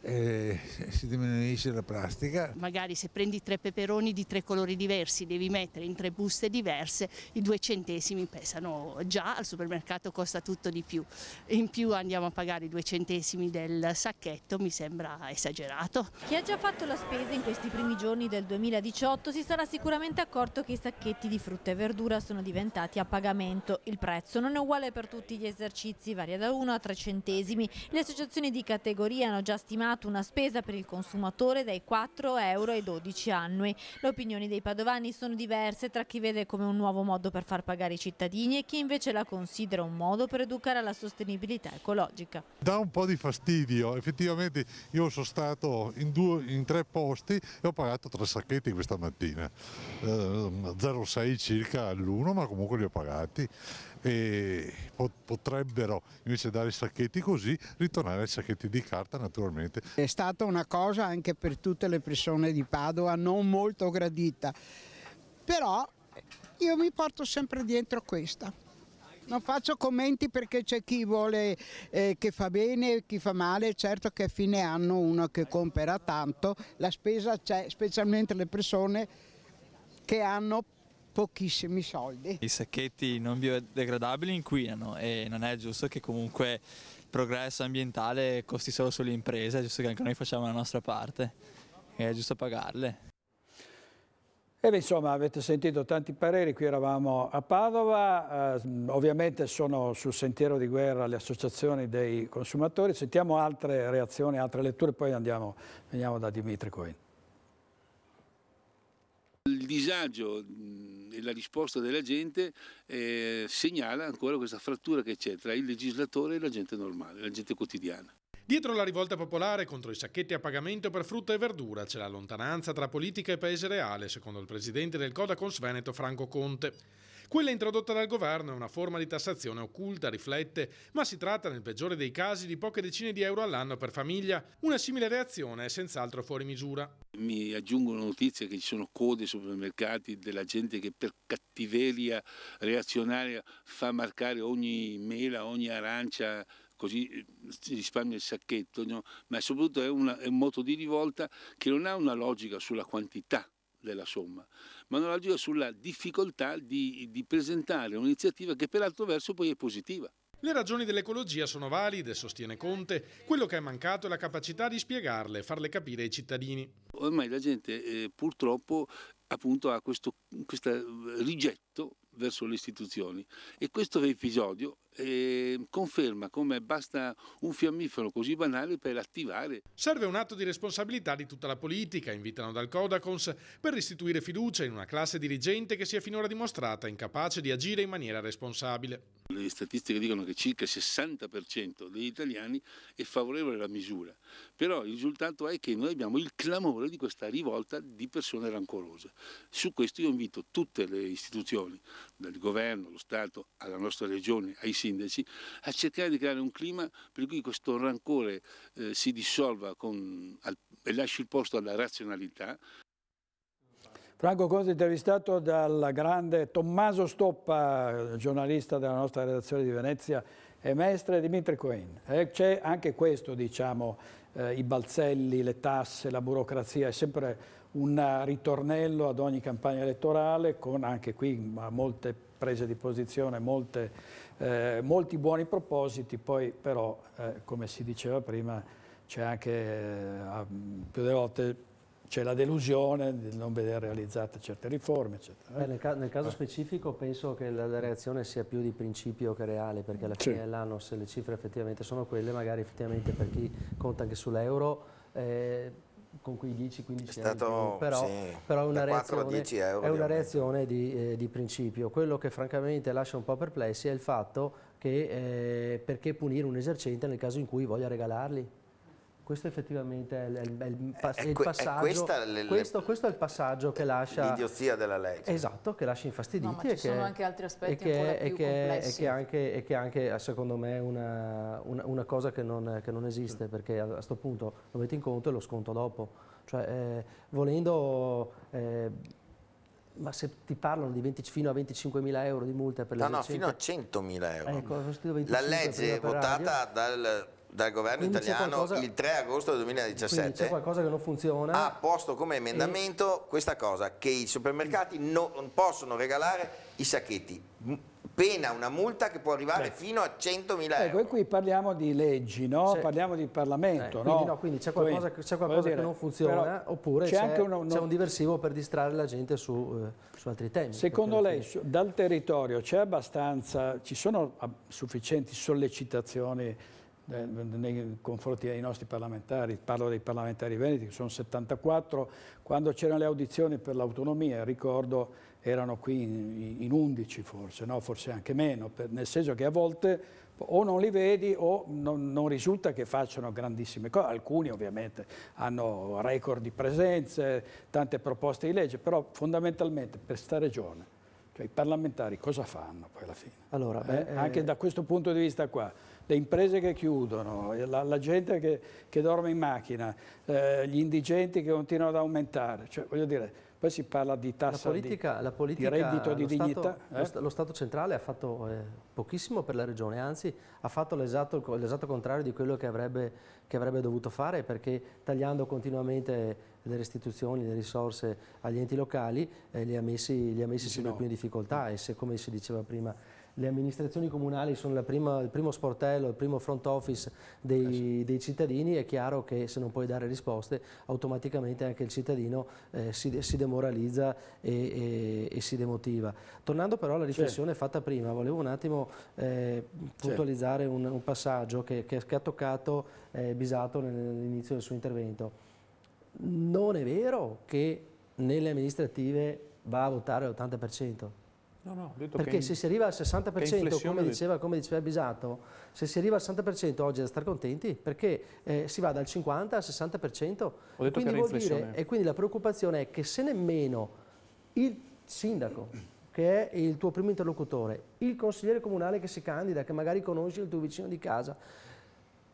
e eh, si diminuisce la plastica. Magari se prendi tre peperoni di tre colori diversi, devi mettere in tre buste diverse, i due centesimi pesano già, al supermercato costa tutto di più. In più andiamo a pagare i due centesimi del sacchetto, mi sembra esagerato. Chi ha già fatto la spesa in questi primi giorni del 2018 si sarà sicuramente accorto che i sacchetti di frutta e verdura sono diventati a pagamento. Il prezzo non è uguale per tutti gli esercizi, varia da 1 a 3 centesimi. Le associazioni di categoria hanno già stimato stimato una spesa per il consumatore dai 4,12 euro annui. Le opinioni dei padovani sono diverse tra chi vede come un nuovo modo per far pagare i cittadini e chi invece la considera un modo per educare alla sostenibilità ecologica. Dà un po' di fastidio, effettivamente io sono stato in, due, in tre posti e ho pagato tre sacchetti questa mattina, eh, 0,6 circa all'uno ma comunque li ho pagati e potrebbero invece dare sacchetti così ritornare ai sacchetti di carta naturalmente. È stata una cosa anche per tutte le persone di Padova non molto gradita, però io mi porto sempre dietro questa. Non faccio commenti perché c'è chi vuole eh, che fa bene, e chi fa male, certo che a fine anno uno che compra tanto, la spesa c'è, specialmente le persone che hanno pochissimi soldi. I sacchetti non biodegradabili inquinano e non è giusto che comunque il progresso ambientale costi solo sulle imprese, è giusto che anche noi facciamo la nostra parte e è giusto pagarle. E beh, insomma, avete sentito tanti pareri, qui eravamo a Padova, eh, ovviamente sono sul sentiero di guerra le associazioni dei consumatori, sentiamo altre reazioni, altre letture, poi andiamo, andiamo da Dimitri Coin. Il disagio la risposta della gente eh, segnala ancora questa frattura che c'è tra il legislatore e la gente normale, la gente quotidiana. Dietro la rivolta popolare contro i sacchetti a pagamento per frutta e verdura c'è la lontananza tra politica e paese reale, secondo il presidente del Codacons Veneto Franco Conte. Quella introdotta dal governo è una forma di tassazione occulta, riflette, ma si tratta nel peggiore dei casi di poche decine di euro all'anno per famiglia. Una simile reazione è senz'altro fuori misura. Mi aggiungono notizie che ci sono code sui supermercati della gente che per cattiveria reazionaria fa marcare ogni mela, ogni arancia così si eh, risparmia il sacchetto, no? ma soprattutto è, una, è un moto di rivolta che non ha una logica sulla quantità della somma, ma non agire sulla difficoltà di, di presentare un'iniziativa che per altro verso poi è positiva. Le ragioni dell'ecologia sono valide, sostiene Conte, quello che è mancato è la capacità di spiegarle, farle capire ai cittadini. Ormai la gente eh, purtroppo appunto, ha questo eh, rigetto verso le istituzioni e questo episodio eh, conferma come basta un fiammifero così banale per attivare. Serve un atto di responsabilità di tutta la politica, invitano dal Codacons, per restituire fiducia in una classe dirigente che si è finora dimostrata incapace di agire in maniera responsabile. Le statistiche dicono che circa il 60% degli italiani è favorevole alla misura, però il risultato è che noi abbiamo il clamore di questa rivolta di persone rancorose. Su questo io invito tutte le istituzioni, dal governo, lo Stato, alla nostra regione, ai sindaci, sindaci, a cercare di creare un clima per cui questo rancore eh, si dissolva con, al, e lasci il posto alla razionalità. Franco Conte intervistato dal grande Tommaso Stoppa, giornalista della nostra redazione di Venezia e maestre Dimitri Cohen. C'è anche questo, diciamo, eh, i balzelli, le tasse, la burocrazia, è sempre un ritornello ad ogni campagna elettorale con anche qui molte prese di posizione, molte eh, molti buoni propositi, poi però, eh, come si diceva prima, c'è anche, eh, più delle volte, c'è la delusione di non vedere realizzate certe riforme, eccetera. Eh. Eh, nel, ca nel, caso eh. specifico penso che la, reazione sia più di principio che reale, perché alla fine dell'anno se le cifre effettivamente sono quelle, magari effettivamente per chi conta anche sull'euro con quei 10-15 euro, però, sì, però è, una reazione, euro, è una reazione, di, eh, di, principio. Quello che francamente lascia un po' perplessi è il fatto che eh, perché punire un esercente nel caso in cui voglia regalarli? Questo effettivamente è il, è il, eh, è il passaggio. È le, questo, questo, è il passaggio che lascia. L'idiozia della legge. Esatto, che lascia infastiditi. No, ma ci sono che, anche altri aspetti che, ancora più che, e che, anche, e che anche, secondo me, è una, una, una, cosa che non, non esiste, mm. perché a questo punto lo metti in conto e lo sconto dopo. Cioè, eh, volendo. Eh, ma se ti parlano di 20, fino a 25.000 euro di multa per l'esercente... No, no, fino a 100.000 euro. Ecco, la legge votata dal dal governo quindi italiano qualcosa, il 3 agosto del 2017 c'è qualcosa che non funziona ha posto come emendamento e... questa cosa che i supermercati non possono regalare i sacchetti pena una multa che può arrivare certo. fino a 100.000 euro ecco e qui parliamo di leggi no? Se... parliamo di Parlamento eh, no? quindi no, c'è qualcosa, qualcosa dire, che non funziona oppure c'è, anche uno, un diversivo per distrarre la gente su, eh, su altri temi secondo lei fine... dal territorio c'è abbastanza ci sono ah, sufficienti sollecitazioni eh, nei confronti dei nostri parlamentari, parlo dei parlamentari veneti che sono 74, quando c'erano le audizioni per l'autonomia, ricordo erano qui in, in 11 forse, no? forse anche meno, per, nel senso che a volte o non li vedi o non, non, risulta che facciano grandissime cose, alcuni ovviamente hanno record di presenze, tante proposte di legge, però fondamentalmente per sta regione, cioè i parlamentari cosa fanno poi alla fine? Allora, eh, beh, eh, anche eh... da questo punto di vista qua le imprese che chiudono, la, la gente che, che, dorme in macchina, eh, gli indigenti che continuano ad aumentare, cioè, voglio dire, poi si parla di tassa politica, di, politica, di, reddito di dignità. Stato, eh? lo, Stato centrale ha fatto eh, pochissimo per la regione, anzi ha fatto l'esatto, contrario di quello che avrebbe, che avrebbe, dovuto fare perché tagliando continuamente le restituzioni, le risorse agli enti locali eh, li ha messi, li ha messi sempre no. più in difficoltà e se come si diceva prima le amministrazioni comunali sono prima, il primo sportello, il primo front office dei, eh dei, cittadini, è chiaro che se non puoi dare risposte automaticamente anche il cittadino eh, si, si, demoralizza e, e, e, si demotiva. Tornando però alla riflessione fatta prima, volevo un attimo eh, puntualizzare un, un, passaggio che, che, che ha toccato eh, Bisato nell'inizio del suo intervento. Non è vero che nelle amministrative va a votare l'80%. No, no, Perché se si arriva al 60%, come diceva, come diceva, Bisato, se si arriva al 60% oggi è da stare contenti, perché eh, si va dal 50 al 60%. Ho quindi dire, e quindi la preoccupazione è che se nemmeno il sindaco, che è il tuo primo interlocutore, il consigliere comunale che si candida, che magari conosci il tuo vicino di casa,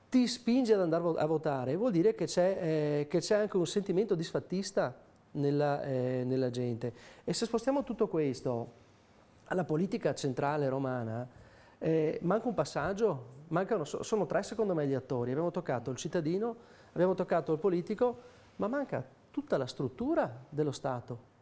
ti spinge ad andare a votare, vuol dire che c'è eh, anche un sentimento disfattista nella, eh, nella gente. E se spostiamo tutto questo alla politica centrale romana eh, manca un passaggio, mancano, sono tre secondo me gli attori, abbiamo toccato il cittadino, abbiamo toccato il politico, ma manca tutta la struttura dello Stato,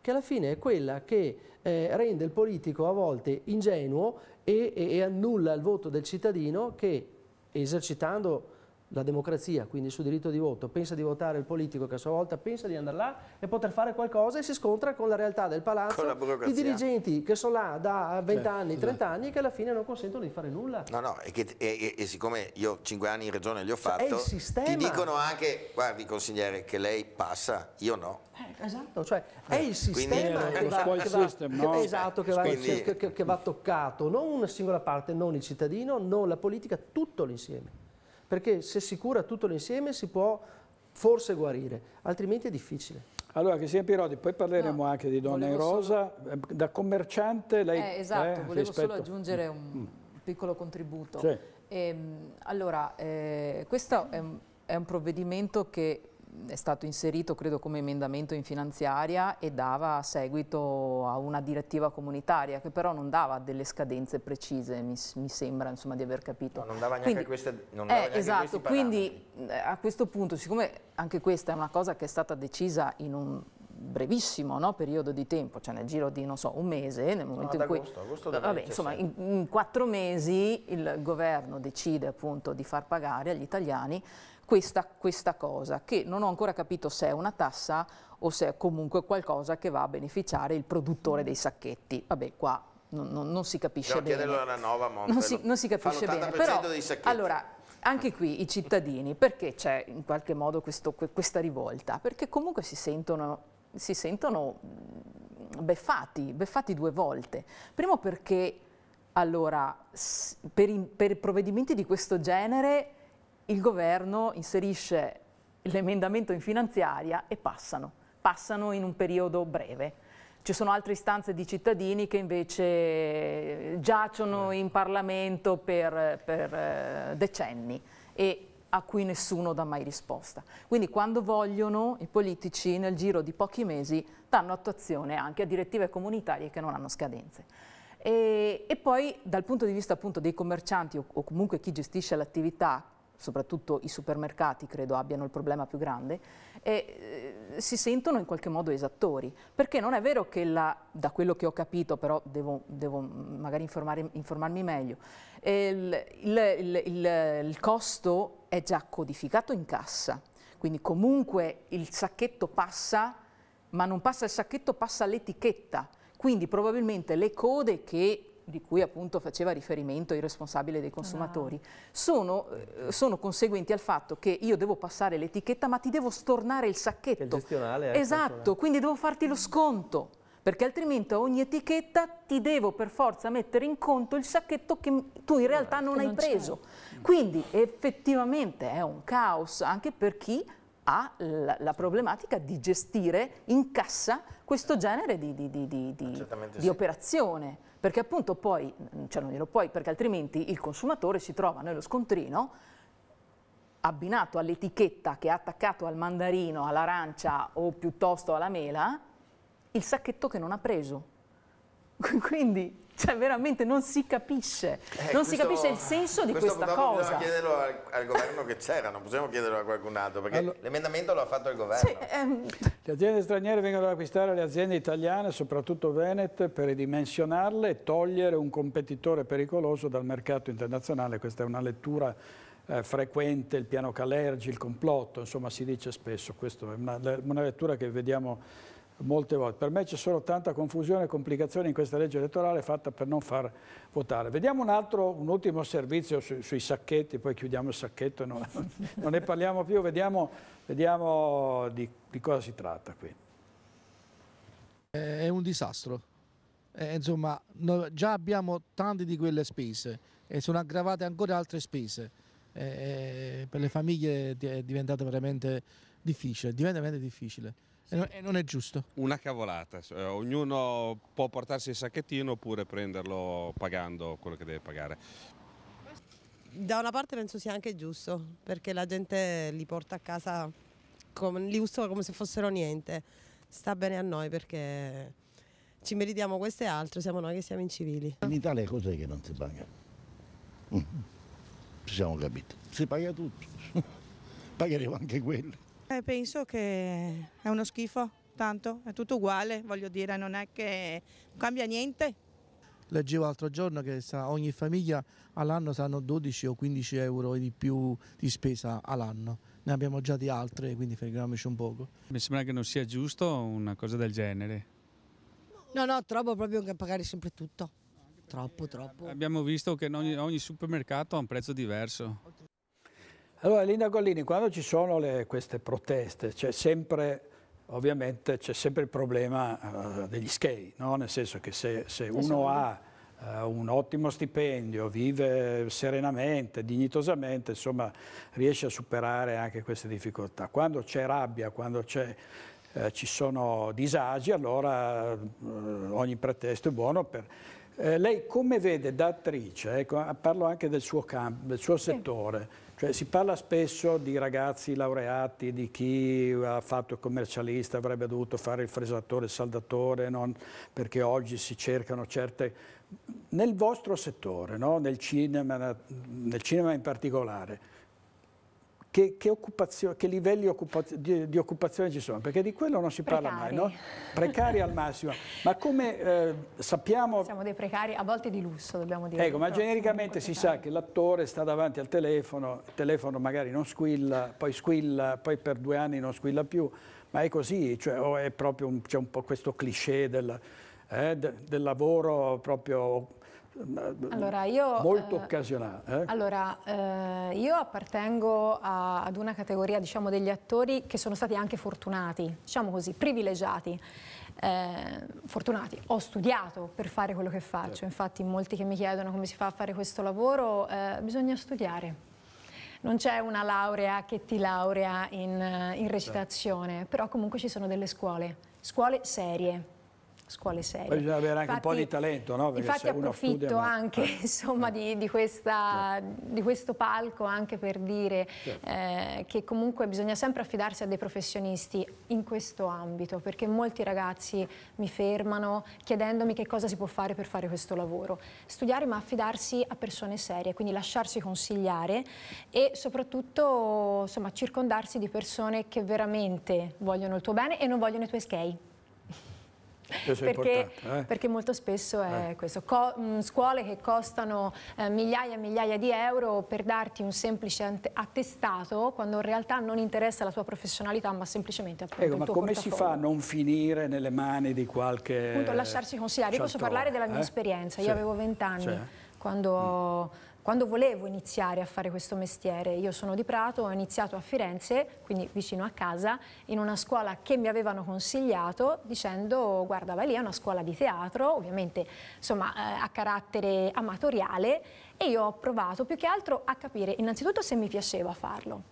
che alla fine è quella che eh, rende il politico a volte ingenuo e, e, e annulla il voto del cittadino che esercitando la democrazia, quindi il suo diritto di voto, pensa di votare il politico che a sua volta pensa di andare là e poter fare qualcosa e si scontra con la realtà del palazzo i dirigenti che sono là da 20 anni, 30 anni e che alla fine non consentono di fare nulla. No, no, e, che, e, e siccome io 5 anni in regione li ho fatti, cioè, ti dicono anche, guardi consigliere, che lei passa, io no. Eh, esatto, cioè è eh, il sistema Quindi, che, va, esatto, che, esatto, che va toccato, non una singola parte, non il cittadino, non la politica, tutto l'insieme perché se si cura tutto l'insieme si può forse guarire, altrimenti è difficile. Allora, che sia Pirodi, poi parleremo no, anche di Donna in Rosa. Solo... Eh, da commerciante lei... Eh, esatto, eh, volevo rispetto... solo aggiungere un mm. piccolo contributo. Sì. E, ehm, allora, eh, questo è un, è un, provvedimento che è stato inserito credo come emendamento in finanziaria e dava seguito a una direttiva comunitaria che però non dava delle scadenze precise, mi, mi sembra insomma, di aver capito. No, non dava neanche quindi, queste non eh, neanche Esatto, quindi eh, a questo punto, siccome anche questa è una cosa che è stata decisa in un brevissimo no, periodo di tempo, cioè nel giro di, non so, un mese, nel momento no, in cui... Agosto, agosto eh, vabbè, insomma, in, in quattro mesi il governo decide appunto di far pagare agli italiani questa, questa, cosa, che non ho ancora capito se è una tassa o se è comunque qualcosa che va a beneficiare il produttore dei sacchetti. Vabbè, qua non, non, non si capisce Devo bene. Alla Nova, Monte, non, si, non si capisce bene. Però, allora, anche qui i cittadini, perché c'è in qualche modo questo, questa rivolta? Perché comunque si sentono, si sentono mm, beffati, beffati due volte. Primo perché allora, per, per provvedimenti di questo genere il governo inserisce l'emendamento in finanziaria e passano, passano in un periodo breve. Ci sono altre istanze di cittadini che invece eh, giacciono in Parlamento per, per eh, decenni e a cui nessuno dà mai risposta. Quindi quando vogliono i politici nel giro di pochi mesi danno attuazione anche a direttive comunitarie che non hanno scadenze. E, e poi dal punto di vista appunto dei commercianti o, o comunque chi gestisce l'attività soprattutto i supermercati credo abbiano il problema più grande, e, eh, si sentono in qualche modo esattori. Perché non è vero che, la, da quello che ho capito, però devo, devo magari informarmi meglio, eh, il, il, il, il costo è già codificato in cassa, quindi comunque il sacchetto passa, ma non passa il sacchetto, passa l'etichetta. Quindi probabilmente le code che di cui appunto faceva riferimento il responsabile dei consumatori, no. Ah. sono, eh, sono, conseguenti al fatto che io devo passare l'etichetta ma ti devo stornare il sacchetto. Il gestionale. Ecco, esatto, cioè. quindi devo farti lo sconto perché altrimenti a ogni etichetta ti devo per forza mettere in conto il sacchetto che tu in realtà esatto. non, non hai preso. Mm. Quindi effettivamente è un caos anche per chi ha la, la problematica di gestire in cassa questo genere di, di, di, di sì. operazione perché appunto poi, mm, cioè non glielo puoi, perché altrimenti il consumatore si trova nello scontrino abbinato all'etichetta che ha attaccato al mandarino, all'arancia o piuttosto alla mela, il sacchetto che non ha preso. Quindi cioè veramente non si capisce, eh, non questo, si capisce il senso di questa cosa. Possiamo chiederlo al, al governo che c'era, non possiamo chiederlo a qualcun altro, perché allora, lo ha fatto il governo. Sì, ehm. Le aziende straniere vengono ad acquistare le aziende italiane, soprattutto venete, per ridimensionarle e togliere un competitore pericoloso dal mercato internazionale. Questa è una lettura eh, frequente, il piano Calergi, il complotto, insomma si dice spesso, questa è una, una lettura che vediamo molte volte. Per me c'è solo tanta confusione e complicazione in questa legge elettorale fatta per non far votare. Vediamo un altro, un ultimo servizio su, sui sacchetti, poi chiudiamo il sacchetto, no, non ne parliamo più, vediamo, vediamo di, di, cosa si tratta qui. È un disastro. Eh, insomma, no, già abbiamo tante di quelle spese e sono aggravate ancora altre spese. Eh, eh per le famiglie è diventato veramente difficile, diventa veramente difficile. E non, e non è giusto. Una cavolata. Eh, ognuno può portarsi il sacchettino oppure prenderlo pagando quello che deve pagare. Da una parte penso sia anche giusto, perché la gente li porta a casa, come, li usa come se fossero niente. Sta bene a noi perché ci meritiamo questo e altro, siamo noi che siamo incivili. In Italia cos'è che non si paga? Mm, mm, ci siamo capiti. Si paga tutto. Pagheremo anche quello. Eh, penso che è uno schifo, tanto, è tutto uguale, voglio dire, non è che cambia niente. Leggevo l'altro giorno che ogni famiglia all'anno sanno 12 o 15 euro di più di spesa all'anno. Ne abbiamo già di altre, quindi fermiamoci un poco. Mi sembra che non sia giusto una cosa del genere. No, no, trovo proprio che pagare sempre tutto. Troppo, troppo. Abbiamo visto che ogni, ogni supermercato ha un prezzo diverso. Allora Linda Gollini, quando ci sono le, queste proteste c'è sempre ovviamente c'è sempre il problema uh, degli schei, no? nel senso che se, se uno esatto. ha uh, un ottimo stipendio, vive serenamente, dignitosamente, insomma riesce a superare anche queste difficoltà. Quando c'è rabbia, quando uh, ci sono disagi, allora ogni pretesto è buono per... lei come vede da attrice, eh, parlo anche del suo, campo, del suo sì. settore, cioè, si parla spesso di ragazzi laureati, di chi ha fatto il commercialista, avrebbe dovuto fare il fresatore, il saldatore, non? perché oggi si cercano certe... Nel vostro settore, no? nel, cinema, nel cinema in particolare, che, che, che livelli occupaz di, di, occupazione ci sono? Perché di quello non si precari. parla mai, no? Precari al massimo. Ma come eh, sappiamo... Siamo dei precari, a volte di lusso, dobbiamo dire. Ecco, ma genericamente si sa che l'attore sta davanti al telefono, il telefono magari non squilla, poi squilla, poi per due anni non squilla più, ma è così, cioè, o è proprio c'è un po' questo cliché del, eh, del lavoro proprio allora, io, molto eh, occasionale. Eh? Allora, eh, io appartengo a, ad una categoria diciamo, degli attori che sono stati anche fortunati, diciamo così, privilegiati. Eh, fortunati, ho studiato per fare quello che faccio, certo. infatti molti che mi chiedono come si fa a fare questo lavoro, eh, bisogna studiare. Non c'è una laurea che ti laurea in, in recitazione, certo. però comunque ci sono delle scuole, scuole serie scuole serie. Poi bisogna avere anche infatti, un po' di talento, no? Perché infatti approfitto studia, ma... anche eh. insomma, di, di, questa, eh. di, questo palco anche per dire certo. eh, che comunque bisogna sempre affidarsi a dei professionisti in questo ambito, perché molti ragazzi mi fermano chiedendomi che cosa si può fare per fare questo lavoro. Studiare ma affidarsi a persone serie, quindi lasciarsi consigliare e soprattutto insomma, circondarsi di persone che veramente vogliono il tuo bene e non vogliono i tuoi schei perché, eh? perché, molto spesso è eh. questo. Co scuole che costano eh, migliaia e migliaia di euro per darti un semplice attestato quando in realtà non interessa la tua professionalità ma semplicemente appunto ecco, ma come si fa a non finire nelle mani di qualche... Appunto lasciarsi consigliare, io posso parlare della mia eh? esperienza, io sì. avevo vent'anni sì. Cioè? quando... Mm quando volevo iniziare a fare questo mestiere. Io sono di Prato, ho iniziato a Firenze, quindi vicino a casa, in una scuola che mi avevano consigliato dicendo guarda vai lì è una scuola di teatro, ovviamente insomma, eh, a carattere amatoriale e io ho provato più che altro a capire innanzitutto se mi piaceva farlo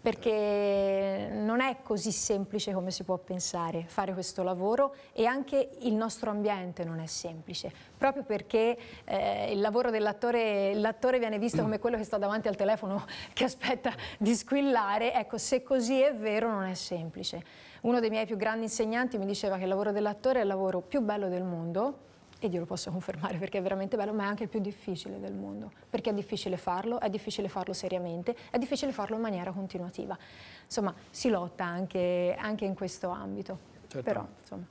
perché non è così semplice come si può pensare fare questo lavoro e anche il nostro ambiente non è semplice, proprio perché eh, il lavoro dell'attore, l'attore viene visto come quello che sta davanti al telefono che aspetta di squillare, ecco se così è vero non è semplice. Uno dei miei più grandi insegnanti mi diceva che il lavoro dell'attore è il lavoro più bello del mondo, e glielo posso confermare perché è veramente bello, ma è anche il più difficile del mondo, perché è difficile farlo, è difficile farlo seriamente, è difficile farlo in maniera continuativa. Insomma, si lotta anche, anche in questo ambito, certo. però insomma,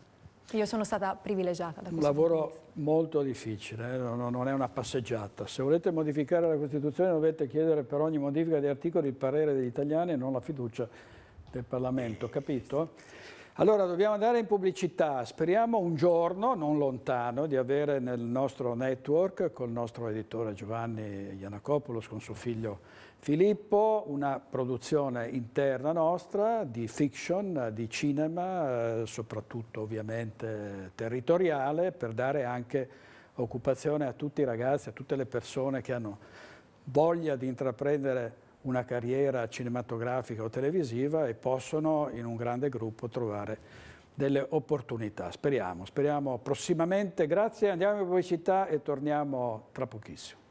io sono stata privilegiata da questo. Un lavoro molto difficile, eh? non, non, è una passeggiata. Se volete modificare la Costituzione dovete chiedere per ogni modifica di articoli il parere degli italiani e non la fiducia del Parlamento, capito? Allora dobbiamo andare in pubblicità, speriamo un giorno, non lontano, di avere nel nostro network col nostro editore Giovanni Iannacopoulos, con suo figlio Filippo, una produzione interna nostra di fiction, di cinema, eh, soprattutto ovviamente territoriale, per dare anche occupazione a tutti i ragazzi, a tutte le persone che hanno voglia di intraprendere una carriera cinematografica o televisiva e possono in un grande gruppo trovare delle opportunità. Speriamo, speriamo prossimamente. Grazie, andiamo in pubblicità e torniamo tra pochissimo.